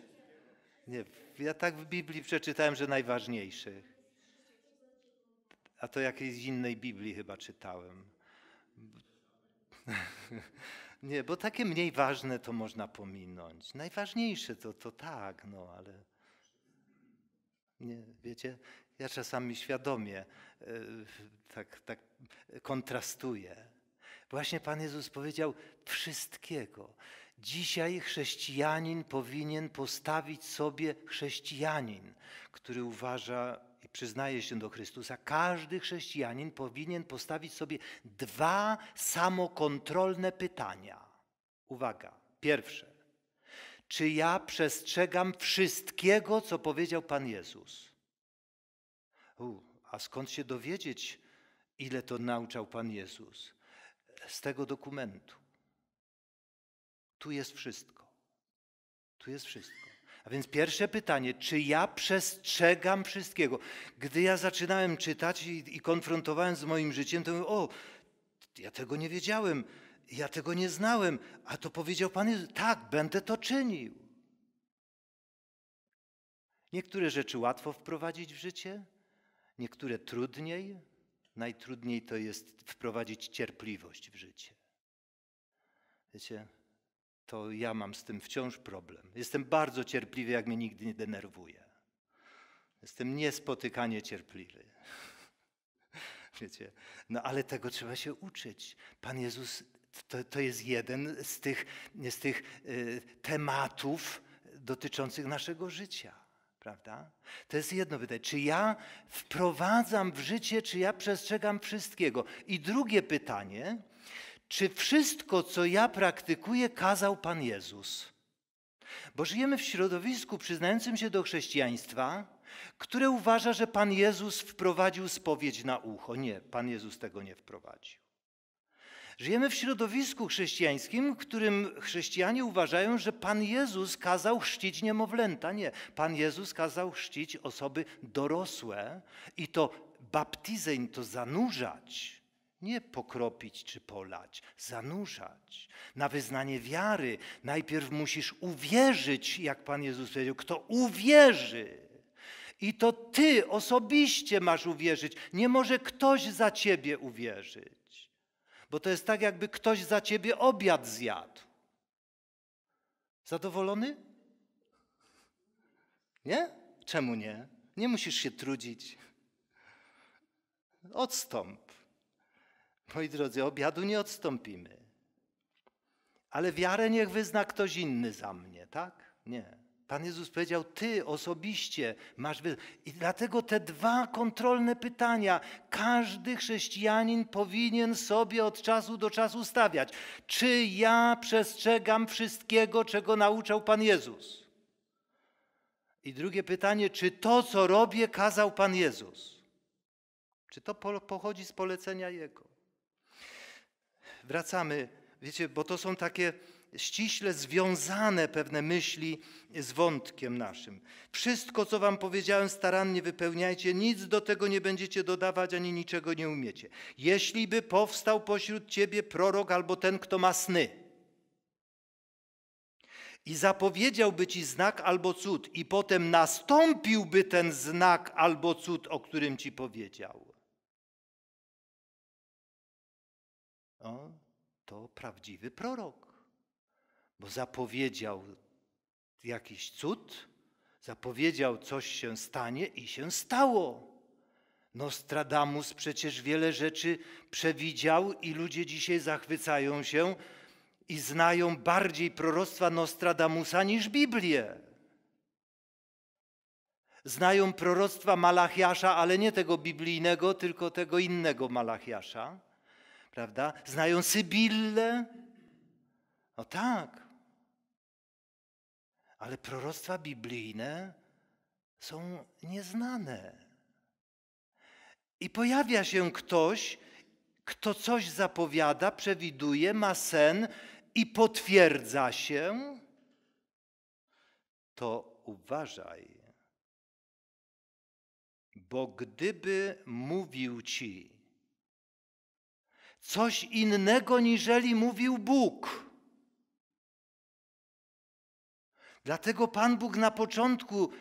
Nie, ja tak w Biblii przeczytałem, że najważniejszych. A to jakiejś innej Biblii chyba czytałem. (laughs) Nie, bo takie mniej ważne to można pominąć. Najważniejsze to, to tak, no ale. Nie, wiecie, ja czasami świadomie e, tak, tak kontrastuję. Właśnie Pan Jezus powiedział wszystkiego. Dzisiaj chrześcijanin powinien postawić sobie chrześcijanin, który uważa i przyznaje się do Chrystusa. Każdy chrześcijanin powinien postawić sobie dwa samokontrolne pytania. Uwaga. Pierwsze. Czy ja przestrzegam wszystkiego, co powiedział Pan Jezus? U, a skąd się dowiedzieć, ile to nauczał Pan Jezus? Z tego dokumentu. Tu jest wszystko. Tu jest wszystko. A więc pierwsze pytanie, czy ja przestrzegam wszystkiego? Gdy ja zaczynałem czytać i, i konfrontowałem z moim życiem, to mówię, o, ja tego nie wiedziałem, ja tego nie znałem, a to powiedział Pan Jezus, tak, będę to czynił. Niektóre rzeczy łatwo wprowadzić w życie, niektóre trudniej. Najtrudniej to jest wprowadzić cierpliwość w życie. Wiecie, to ja mam z tym wciąż problem. Jestem bardzo cierpliwy, jak mnie nigdy nie denerwuje. Jestem niespotykanie cierpliwy. (laughs) Wiecie, no ale tego trzeba się uczyć. Pan Jezus to, to jest jeden z tych, z tych y, tematów dotyczących naszego życia. Prawda? To jest jedno pytanie. Czy ja wprowadzam w życie, czy ja przestrzegam wszystkiego? I drugie pytanie, czy wszystko, co ja praktykuję, kazał Pan Jezus? Bo żyjemy w środowisku przyznającym się do chrześcijaństwa, które uważa, że Pan Jezus wprowadził spowiedź na ucho. Nie, Pan Jezus tego nie wprowadził. Żyjemy w środowisku chrześcijańskim, w którym chrześcijanie uważają, że Pan Jezus kazał chrzcić niemowlęta. Nie, Pan Jezus kazał chrzcić osoby dorosłe i to baptizein, to zanurzać nie pokropić czy polać, zanurzać. Na wyznanie wiary najpierw musisz uwierzyć, jak Pan Jezus powiedział, kto uwierzy. I to ty osobiście masz uwierzyć. Nie może ktoś za ciebie uwierzyć. Bo to jest tak, jakby ktoś za ciebie obiad zjadł. Zadowolony? Nie? Czemu nie? Nie musisz się trudzić. Odstąp. Moi drodzy, obiadu nie odstąpimy. Ale wiarę niech wyzna ktoś inny za mnie, tak? Nie. Pan Jezus powiedział, ty osobiście masz. Wy... I dlatego te dwa kontrolne pytania każdy chrześcijanin powinien sobie od czasu do czasu stawiać. Czy ja przestrzegam wszystkiego, czego nauczał Pan Jezus? I drugie pytanie, czy to, co robię, kazał Pan Jezus? Czy to pochodzi z polecenia Jego? wracamy, wiecie, bo to są takie ściśle związane pewne myśli z wątkiem naszym. Wszystko, co wam powiedziałem, starannie wypełniajcie, nic do tego nie będziecie dodawać, ani niczego nie umiecie. Jeśli by powstał pośród ciebie prorok albo ten, kto ma sny i zapowiedziałby ci znak albo cud i potem nastąpiłby ten znak albo cud, o którym ci powiedział, On to prawdziwy prorok, bo zapowiedział jakiś cud, zapowiedział coś się stanie i się stało. Nostradamus przecież wiele rzeczy przewidział i ludzie dzisiaj zachwycają się i znają bardziej proroctwa Nostradamusa niż Biblię. Znają proroctwa Malachiasza, ale nie tego biblijnego, tylko tego innego Malachiasza prawda? Znają Sybillę. No tak. Ale proroctwa biblijne są nieznane. I pojawia się ktoś, kto coś zapowiada, przewiduje, ma sen i potwierdza się, to uważaj. Bo gdyby mówił ci, coś innego niżeli mówił Bóg. Dlatego Pan Bóg na początku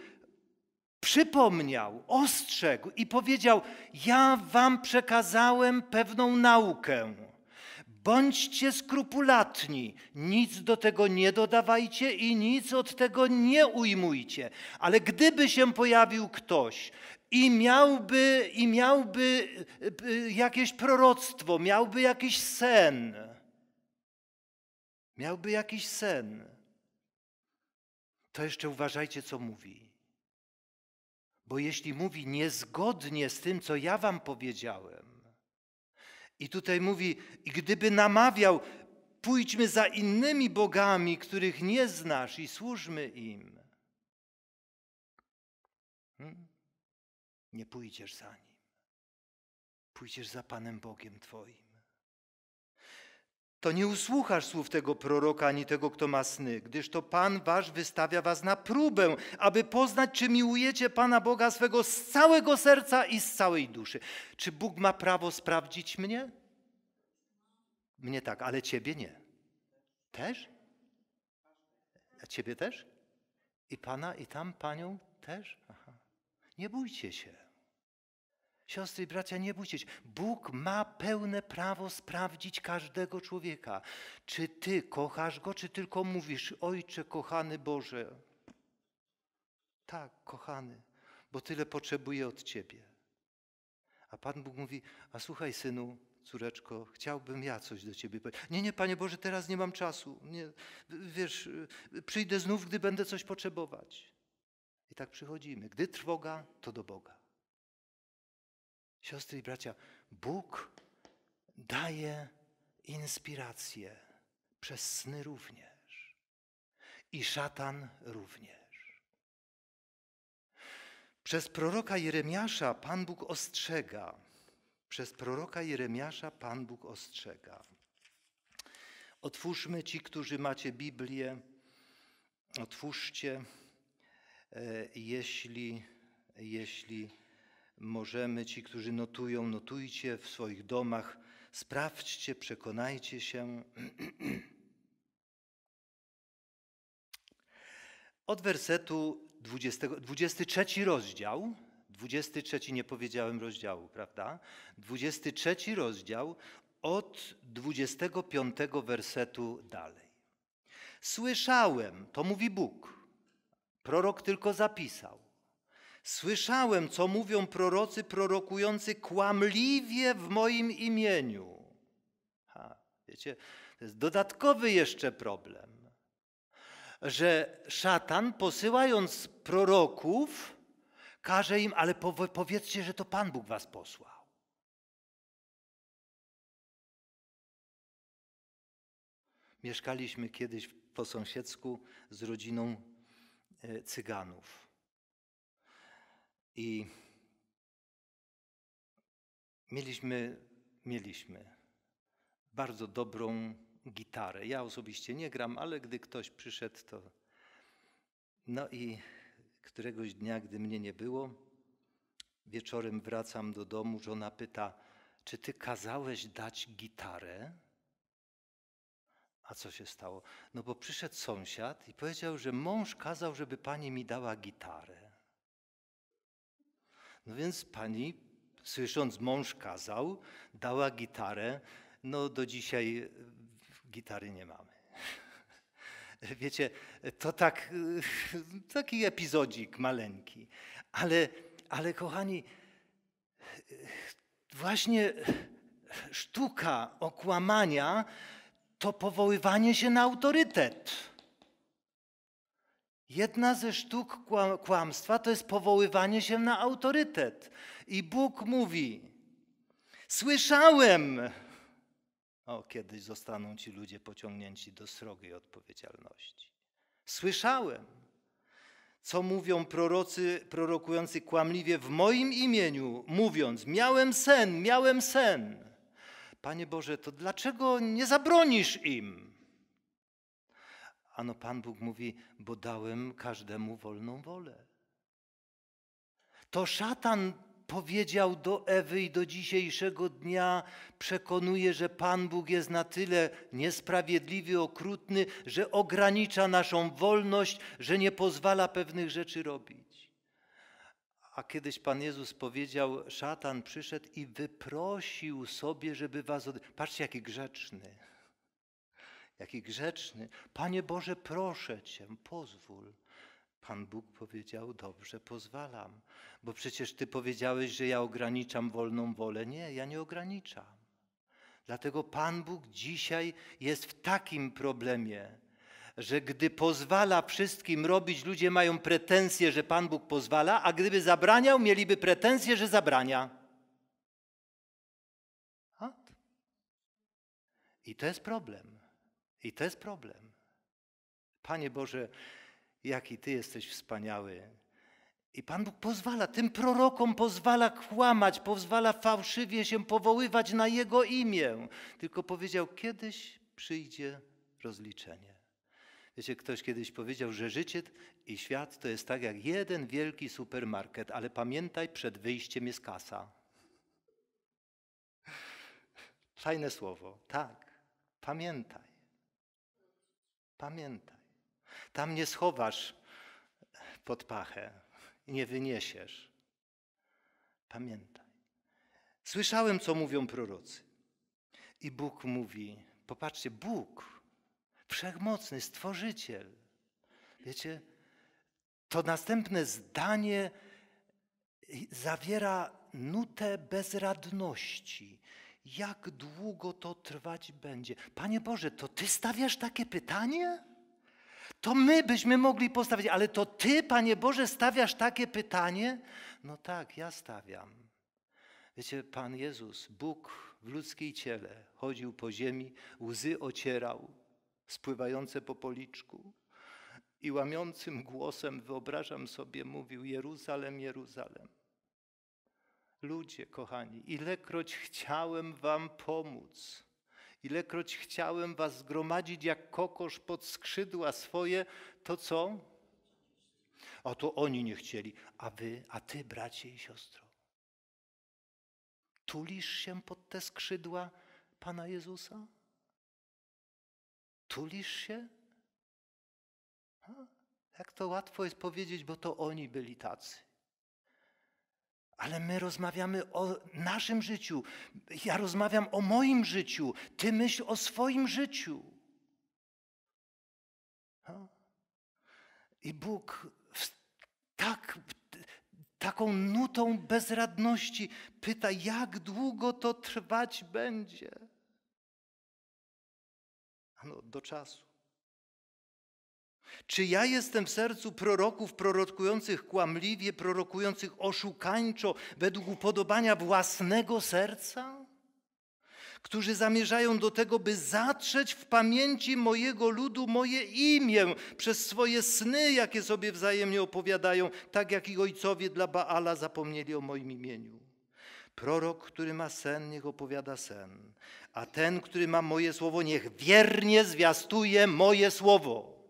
przypomniał, ostrzegł i powiedział: Ja wam przekazałem pewną naukę. Bądźcie skrupulatni, nic do tego nie dodawajcie i nic od tego nie ujmujcie. Ale gdyby się pojawił ktoś, i miałby, i miałby y, y, jakieś proroctwo, miałby jakiś sen. Miałby jakiś sen. To jeszcze uważajcie, co mówi. Bo jeśli mówi niezgodnie z tym, co ja wam powiedziałem, i tutaj mówi, i gdyby namawiał, pójdźmy za innymi bogami, których nie znasz, i służmy im. Hmm? nie pójdziesz za nim. Pójdziesz za Panem Bogiem Twoim. To nie usłuchasz słów tego proroka ani tego, kto ma sny, gdyż to Pan Wasz wystawia Was na próbę, aby poznać, czy miłujecie Pana Boga swego z całego serca i z całej duszy. Czy Bóg ma prawo sprawdzić mnie? Mnie tak, ale Ciebie nie. Też? A Ciebie też? I Pana, i tam Panią też? Aha. Nie bójcie się. Siostry i bracia, nie bójcie się. Bóg ma pełne prawo sprawdzić każdego człowieka. Czy ty kochasz go, czy tylko mówisz, Ojcze, kochany Boże. Tak, kochany, bo tyle potrzebuję od ciebie. A Pan Bóg mówi, a słuchaj, synu, córeczko, chciałbym ja coś do ciebie powiedzieć. Nie, nie, Panie Boże, teraz nie mam czasu. Nie, wiesz, przyjdę znów, gdy będę coś potrzebować. I tak przychodzimy. Gdy trwoga, to do Boga. Siostry i bracia, Bóg daje inspirację przez sny również i szatan również. Przez proroka Jeremiasza Pan Bóg ostrzega. Przez proroka Jeremiasza Pan Bóg ostrzega. Otwórzmy ci, którzy macie Biblię, otwórzcie E, jeśli, jeśli możemy, ci, którzy notują, notujcie w swoich domach, sprawdźcie, przekonajcie się. (clears throat) Od wersetu 20, 23 rozdział, 23 nie powiedziałem rozdziału, prawda? 23 rozdział od 25 wersetu dalej. Słyszałem, to mówi Bóg, Prorok tylko zapisał. Słyszałem, co mówią prorocy prorokujący kłamliwie w moim imieniu. Ha, wiecie, to jest dodatkowy jeszcze problem, że szatan posyłając proroków, każe im, ale powiedzcie, że to Pan Bóg was posłał. Mieszkaliśmy kiedyś po sąsiedzku z rodziną E, cyganów. I mieliśmy, mieliśmy bardzo dobrą gitarę. Ja osobiście nie gram, ale gdy ktoś przyszedł, to. No i któregoś dnia, gdy mnie nie było, wieczorem wracam do domu, żona pyta, czy ty kazałeś dać gitarę? A co się stało? No bo przyszedł sąsiad i powiedział, że mąż kazał, żeby pani mi dała gitarę. No więc pani, słysząc mąż kazał, dała gitarę. No do dzisiaj e, gitary nie mamy. (laughs) Wiecie, to tak, e, taki epizodzik maleńki. Ale, ale kochani, e, właśnie sztuka okłamania to powoływanie się na autorytet. Jedna ze sztuk kłamstwa to jest powoływanie się na autorytet. I Bóg mówi: Słyszałem. O, kiedyś zostaną ci ludzie pociągnięci do srogiej odpowiedzialności. Słyszałem, co mówią prorocy, prorokujący kłamliwie w moim imieniu, mówiąc: Miałem sen, miałem sen. Panie Boże, to dlaczego nie zabronisz im? Ano Pan Bóg mówi, bo dałem każdemu wolną wolę. To szatan powiedział do Ewy i do dzisiejszego dnia przekonuje, że Pan Bóg jest na tyle niesprawiedliwy, okrutny, że ogranicza naszą wolność, że nie pozwala pewnych rzeczy robić. A kiedyś Pan Jezus powiedział, szatan przyszedł i wyprosił sobie, żeby was... Od... Patrzcie, jaki grzeczny. Jaki grzeczny. Panie Boże, proszę Cię, pozwól. Pan Bóg powiedział, dobrze, pozwalam. Bo przecież Ty powiedziałeś, że ja ograniczam wolną wolę. Nie, ja nie ograniczam. Dlatego Pan Bóg dzisiaj jest w takim problemie, że gdy pozwala wszystkim robić, ludzie mają pretensje, że Pan Bóg pozwala, a gdyby zabraniał, mieliby pretensje, że zabrania. I to jest problem. I to jest problem. Panie Boże, jaki Ty jesteś wspaniały. I Pan Bóg pozwala, tym prorokom pozwala kłamać, pozwala fałszywie się powoływać na Jego imię. Tylko powiedział, kiedyś przyjdzie rozliczenie. Wiecie, ktoś kiedyś powiedział, że życie i świat to jest tak jak jeden wielki supermarket, ale pamiętaj, przed wyjściem jest kasa. Fajne słowo, tak. Pamiętaj. Pamiętaj. Tam nie schowasz pod pachę i nie wyniesiesz. Pamiętaj. Słyszałem, co mówią prorocy. I Bóg mówi, popatrzcie, Bóg wszechmocny, stworzyciel. Wiecie, to następne zdanie zawiera nutę bezradności. Jak długo to trwać będzie? Panie Boże, to Ty stawiasz takie pytanie? To my byśmy mogli postawić, ale to Ty, Panie Boże, stawiasz takie pytanie? No tak, ja stawiam. Wiecie, Pan Jezus, Bóg w ludzkiej ciele, chodził po ziemi, łzy ocierał, spływające po policzku. I łamiącym głosem, wyobrażam sobie, mówił: Jeruzalem, Jeruzalem. Ludzie, kochani, ilekroć chciałem Wam pomóc, ilekroć chciałem Was zgromadzić jak kokosz pod skrzydła swoje, to co? A to oni nie chcieli, a Wy, a Ty, bracie i siostro. Tulisz się pod te skrzydła Pana Jezusa? Tulisz się? Jak to łatwo jest powiedzieć, bo to oni byli tacy. Ale my rozmawiamy o naszym życiu. Ja rozmawiam o moim życiu. Ty myśl o swoim życiu. I Bóg tak, taką nutą bezradności pyta, jak długo to trwać będzie. Ano, do czasu. Czy ja jestem w sercu proroków prorokujących kłamliwie, prorokujących oszukańczo, według upodobania własnego serca? Którzy zamierzają do tego, by zatrzeć w pamięci mojego ludu moje imię przez swoje sny, jakie sobie wzajemnie opowiadają, tak jak i ojcowie dla Baala zapomnieli o moim imieniu. Prorok, który ma sen, niech opowiada sen, a ten, który ma moje słowo, niech wiernie zwiastuje moje słowo.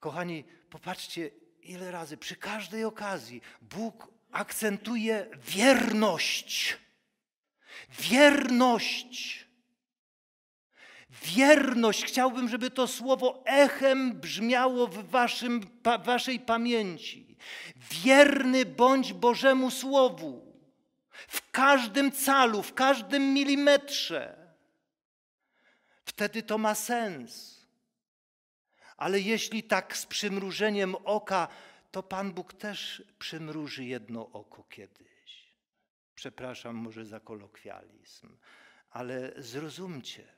Kochani, popatrzcie, ile razy przy każdej okazji Bóg akcentuje wierność. Wierność. Wierność. Chciałbym, żeby to słowo echem brzmiało w waszym, pa, waszej pamięci. Wierny bądź Bożemu Słowu w każdym calu, w każdym milimetrze. Wtedy to ma sens. Ale jeśli tak z przymrużeniem oka, to Pan Bóg też przymruży jedno oko kiedyś. Przepraszam może za kolokwializm, ale zrozumcie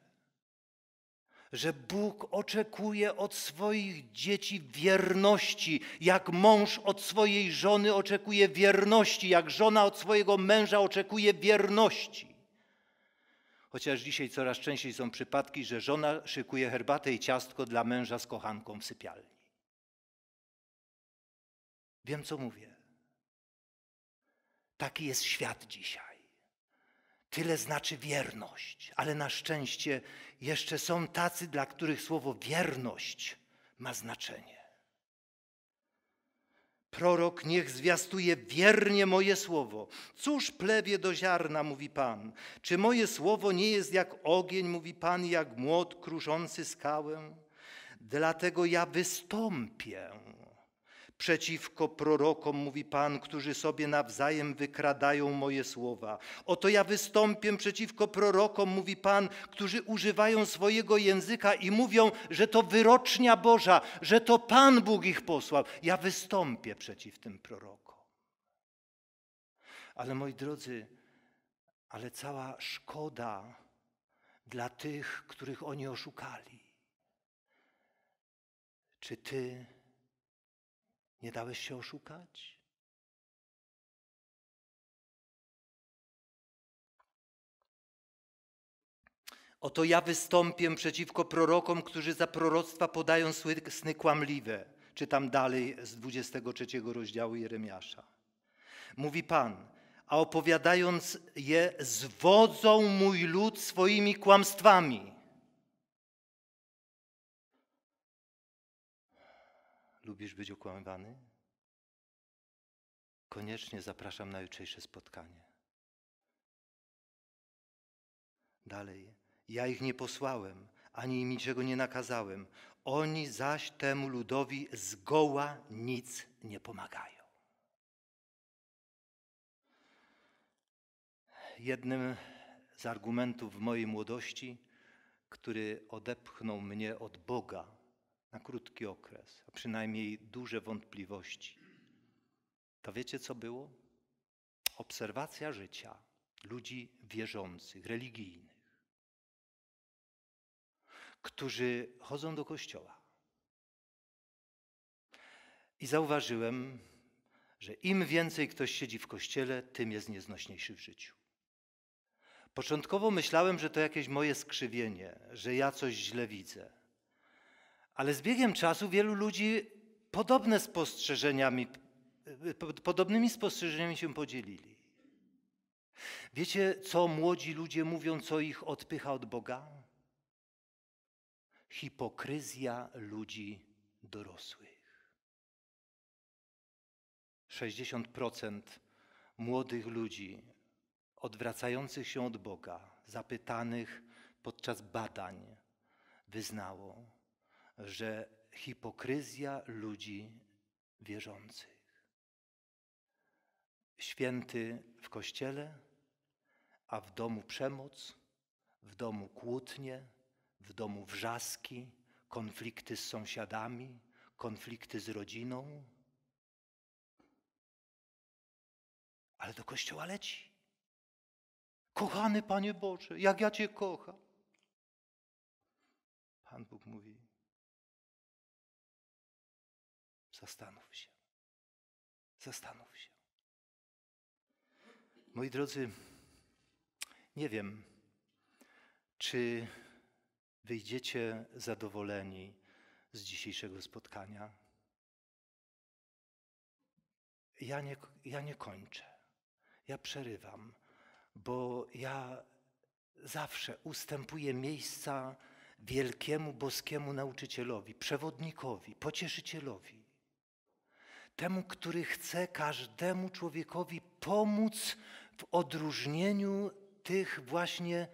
że Bóg oczekuje od swoich dzieci wierności, jak mąż od swojej żony oczekuje wierności, jak żona od swojego męża oczekuje wierności. Chociaż dzisiaj coraz częściej są przypadki, że żona szykuje herbatę i ciastko dla męża z kochanką w sypialni. Wiem, co mówię. Taki jest świat dzisiaj. Tyle znaczy wierność, ale na szczęście jeszcze są tacy, dla których słowo wierność ma znaczenie. Prorok niech zwiastuje wiernie moje słowo. Cóż plewie do ziarna, mówi Pan? Czy moje słowo nie jest jak ogień, mówi Pan, jak młot kruszący skałę? Dlatego ja wystąpię Przeciwko prorokom mówi Pan, którzy sobie nawzajem wykradają moje słowa. Oto ja wystąpię przeciwko prorokom, mówi Pan, którzy używają swojego języka i mówią, że to wyrocznia Boża, że to Pan Bóg ich posłał. Ja wystąpię przeciw tym prorokom. Ale moi drodzy, ale cała szkoda dla tych, których oni oszukali. Czy ty nie dałeś się oszukać? Oto ja wystąpię przeciwko prorokom, którzy za proroctwa podają sny kłamliwe. Czytam dalej z 23 rozdziału Jeremiasza. Mówi Pan, a opowiadając je, zwodzą mój lud swoimi kłamstwami. Lubisz być ukłamywany? Koniecznie zapraszam na jutrzejsze spotkanie. Dalej. Ja ich nie posłałem, ani im niczego nie nakazałem. Oni zaś temu ludowi zgoła nic nie pomagają. Jednym z argumentów w mojej młodości, który odepchnął mnie od Boga, na krótki okres, a przynajmniej duże wątpliwości, to wiecie co było? Obserwacja życia ludzi wierzących, religijnych, którzy chodzą do kościoła. I zauważyłem, że im więcej ktoś siedzi w kościele, tym jest nieznośniejszy w życiu. Początkowo myślałem, że to jakieś moje skrzywienie, że ja coś źle widzę ale z biegiem czasu wielu ludzi podobne spostrzeżeniami, podobnymi spostrzeżeniami się podzielili. Wiecie, co młodzi ludzie mówią, co ich odpycha od Boga? Hipokryzja ludzi dorosłych. 60% młodych ludzi odwracających się od Boga, zapytanych podczas badań, wyznało, że hipokryzja ludzi wierzących. Święty w kościele, a w domu przemoc, w domu kłótnie, w domu wrzaski, konflikty z sąsiadami, konflikty z rodziną. Ale do kościoła leci. Kochany Panie Boże, jak ja Cię kocham. Pan Bóg mówi: Zastanów się. Zastanów się. Moi drodzy, nie wiem, czy wyjdziecie zadowoleni z dzisiejszego spotkania. Ja nie, ja nie kończę. Ja przerywam, bo ja zawsze ustępuję miejsca wielkiemu boskiemu nauczycielowi, przewodnikowi, pocieszycielowi temu, który chce każdemu człowiekowi pomóc w odróżnieniu tych właśnie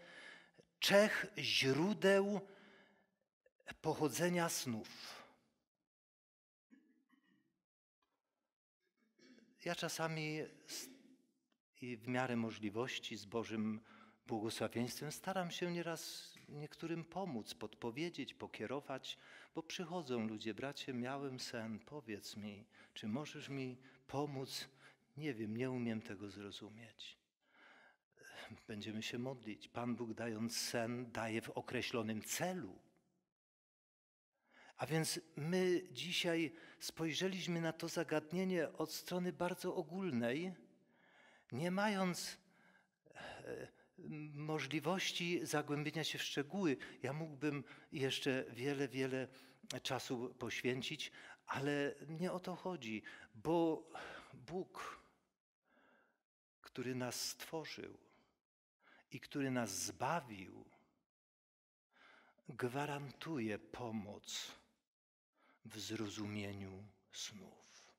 trzech źródeł pochodzenia snów. Ja czasami i w miarę możliwości z Bożym błogosławieństwem staram się nieraz niektórym pomóc, podpowiedzieć, pokierować, bo przychodzą ludzie, bracie, miałem sen, powiedz mi, czy możesz mi pomóc? Nie wiem, nie umiem tego zrozumieć. Będziemy się modlić. Pan Bóg dając sen, daje w określonym celu. A więc my dzisiaj spojrzeliśmy na to zagadnienie od strony bardzo ogólnej, nie mając e, możliwości zagłębienia się w szczegóły. Ja mógłbym jeszcze wiele, wiele czasu poświęcić, ale nie o to chodzi, bo Bóg, który nas stworzył i który nas zbawił, gwarantuje pomoc w zrozumieniu snów.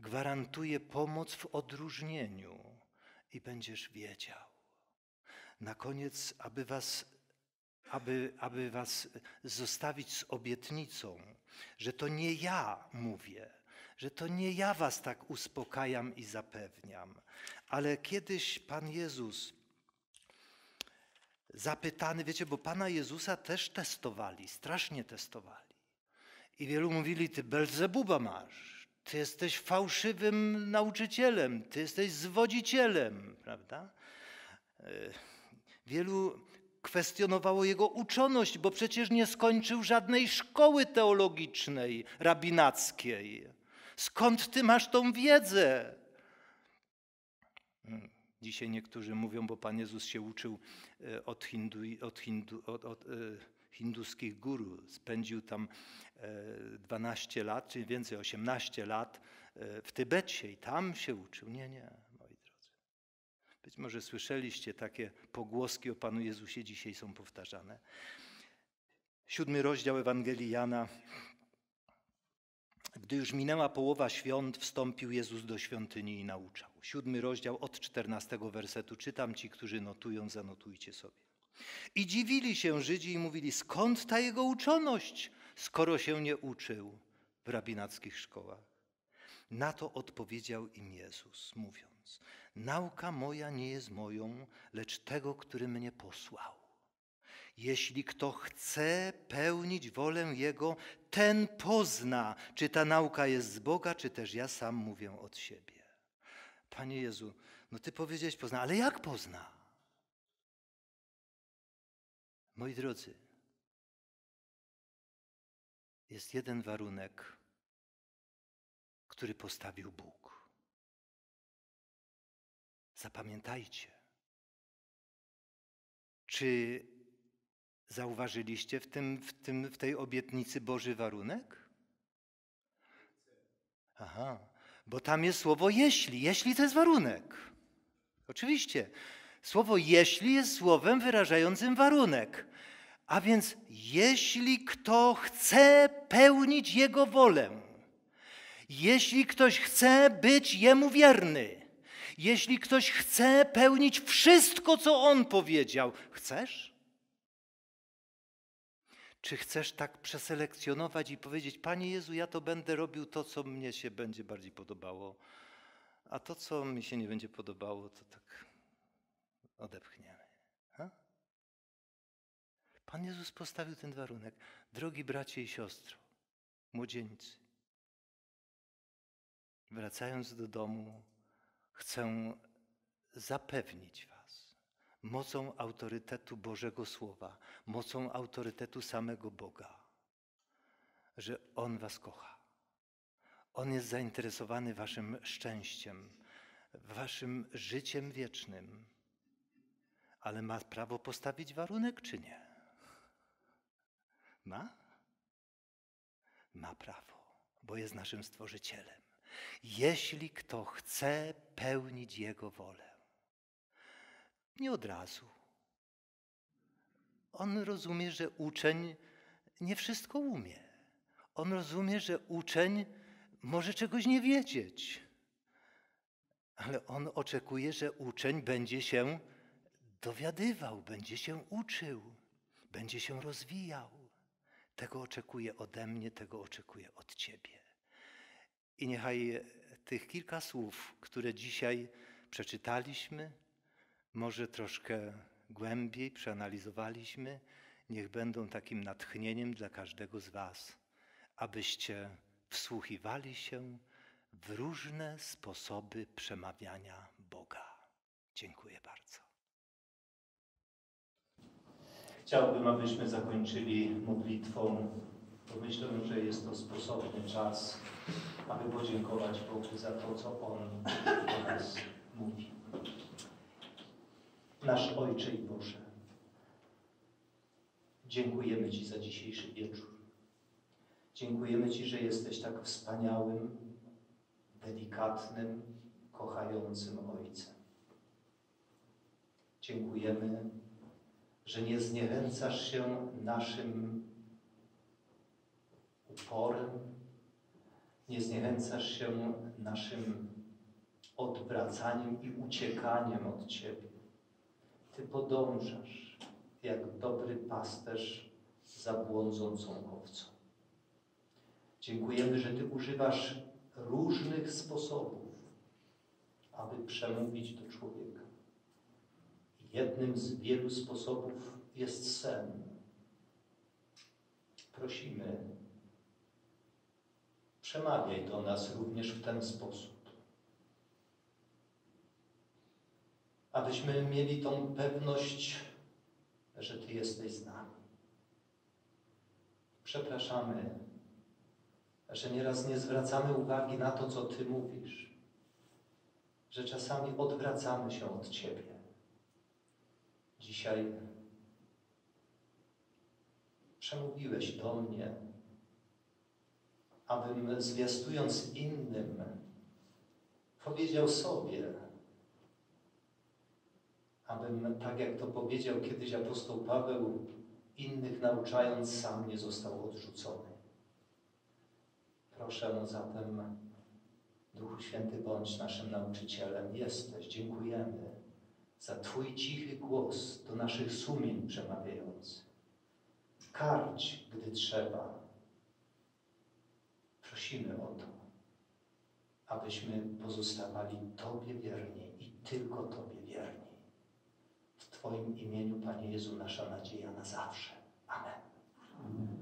Gwarantuje pomoc w odróżnieniu i będziesz wiedział. Na koniec, aby was, aby, aby was zostawić z obietnicą, że to nie ja mówię, że to nie ja was tak uspokajam i zapewniam, ale kiedyś Pan Jezus zapytany, wiecie, bo Pana Jezusa też testowali, strasznie testowali. I wielu mówili, ty Belzebuba masz, ty jesteś fałszywym nauczycielem, ty jesteś zwodzicielem, prawda? E, wielu kwestionowało jego uczoność, bo przecież nie skończył żadnej szkoły teologicznej, rabinackiej. Skąd ty masz tą wiedzę? Hmm, dzisiaj niektórzy mówią, bo Pan Jezus się uczył e, od, hindu, od, hindu, od, od, e, hinduskich guru. Spędził tam 12 e, lat, czyli więcej 18 lat e, w Tybecie i tam się uczył. Nie, nie, moi drodzy. Być może słyszeliście takie pogłoski o Panu Jezusie, dzisiaj są powtarzane. Siódmy rozdział Ewangelii Jana. Gdy już minęła połowa świąt, wstąpił Jezus do świątyni i nauczał. Siódmy rozdział od czternastego wersetu. Czytam ci, którzy notują, zanotujcie sobie. I dziwili się Żydzi i mówili, skąd ta jego uczoność, skoro się nie uczył w rabinackich szkołach. Na to odpowiedział im Jezus, mówiąc: Nauka moja nie jest moją, lecz tego, który mnie posłał. Jeśli kto chce pełnić wolę Jego, ten pozna, czy ta nauka jest z Boga, czy też ja sam mówię od siebie. Panie Jezu, no Ty powiedziałeś pozna, ale jak pozna? Moi drodzy, jest jeden warunek, który postawił Bóg. Zapamiętajcie, czy zauważyliście w, tym, w, tym, w tej obietnicy Boży warunek? Aha, bo tam jest słowo jeśli. Jeśli to jest warunek. Oczywiście. Słowo jeśli jest słowem wyrażającym warunek. A więc jeśli kto chce pełnić Jego wolę, jeśli ktoś chce być Jemu wierny, jeśli ktoś chce pełnić wszystko, co On powiedział, chcesz? Czy chcesz tak przeselekcjonować i powiedzieć, Panie Jezu, ja to będę robił to, co mnie się będzie bardziej podobało, a to, co mi się nie będzie podobało, to tak odepchniemy. Ha? Pan Jezus postawił ten warunek. Drogi bracie i siostro, młodzieńcy, wracając do domu, chcę zapewnić Was mocą autorytetu Bożego Słowa, mocą autorytetu samego Boga, że On Was kocha. On jest zainteresowany Waszym szczęściem, Waszym życiem wiecznym ale ma prawo postawić warunek, czy nie? Ma? Ma prawo, bo jest naszym stworzycielem. Jeśli kto chce pełnić Jego wolę, nie od razu. On rozumie, że uczeń nie wszystko umie. On rozumie, że uczeń może czegoś nie wiedzieć, ale on oczekuje, że uczeń będzie się dowiadywał, będzie się uczył, będzie się rozwijał. Tego oczekuje ode mnie, tego oczekuje od Ciebie. I niechaj tych kilka słów, które dzisiaj przeczytaliśmy, może troszkę głębiej przeanalizowaliśmy, niech będą takim natchnieniem dla każdego z Was, abyście wsłuchiwali się w różne sposoby przemawiania Boga. Dziękuję bardzo. Chciałbym, abyśmy zakończyli modlitwą, bo myślę, że jest to sposobny czas, aby podziękować Bogu za to, co On do nas mówi. Nasz Ojcze i Boże, dziękujemy Ci za dzisiejszy wieczór. Dziękujemy Ci, że jesteś tak wspaniałym, delikatnym, kochającym Ojcem. Dziękujemy że nie zniechęcasz się naszym uporem, nie zniechęcasz się naszym odwracaniem i uciekaniem od Ciebie. Ty podążasz jak dobry pasterz za błądzącą owcą. Dziękujemy, że Ty używasz różnych sposobów, aby przemówić do człowieka. Jednym z wielu sposobów jest sen. Prosimy, przemawiaj do nas również w ten sposób. Abyśmy mieli tą pewność, że Ty jesteś z nami. Przepraszamy, że nieraz nie zwracamy uwagi na to, co Ty mówisz, że czasami odwracamy się od Ciebie dzisiaj przemówiłeś do mnie, abym zwiastując innym, powiedział sobie, abym, tak jak to powiedział kiedyś apostoł Paweł, innych nauczając, sam nie został odrzucony. Proszę no zatem, Duchu Święty, bądź naszym nauczycielem. Jesteś, dziękujemy za Twój cichy głos do naszych sumień przemawiający. Karć, gdy trzeba. Prosimy o to, abyśmy pozostawali Tobie wierni i tylko Tobie wierni. W Twoim imieniu, Panie Jezu, nasza nadzieja na zawsze. Amen. Amen.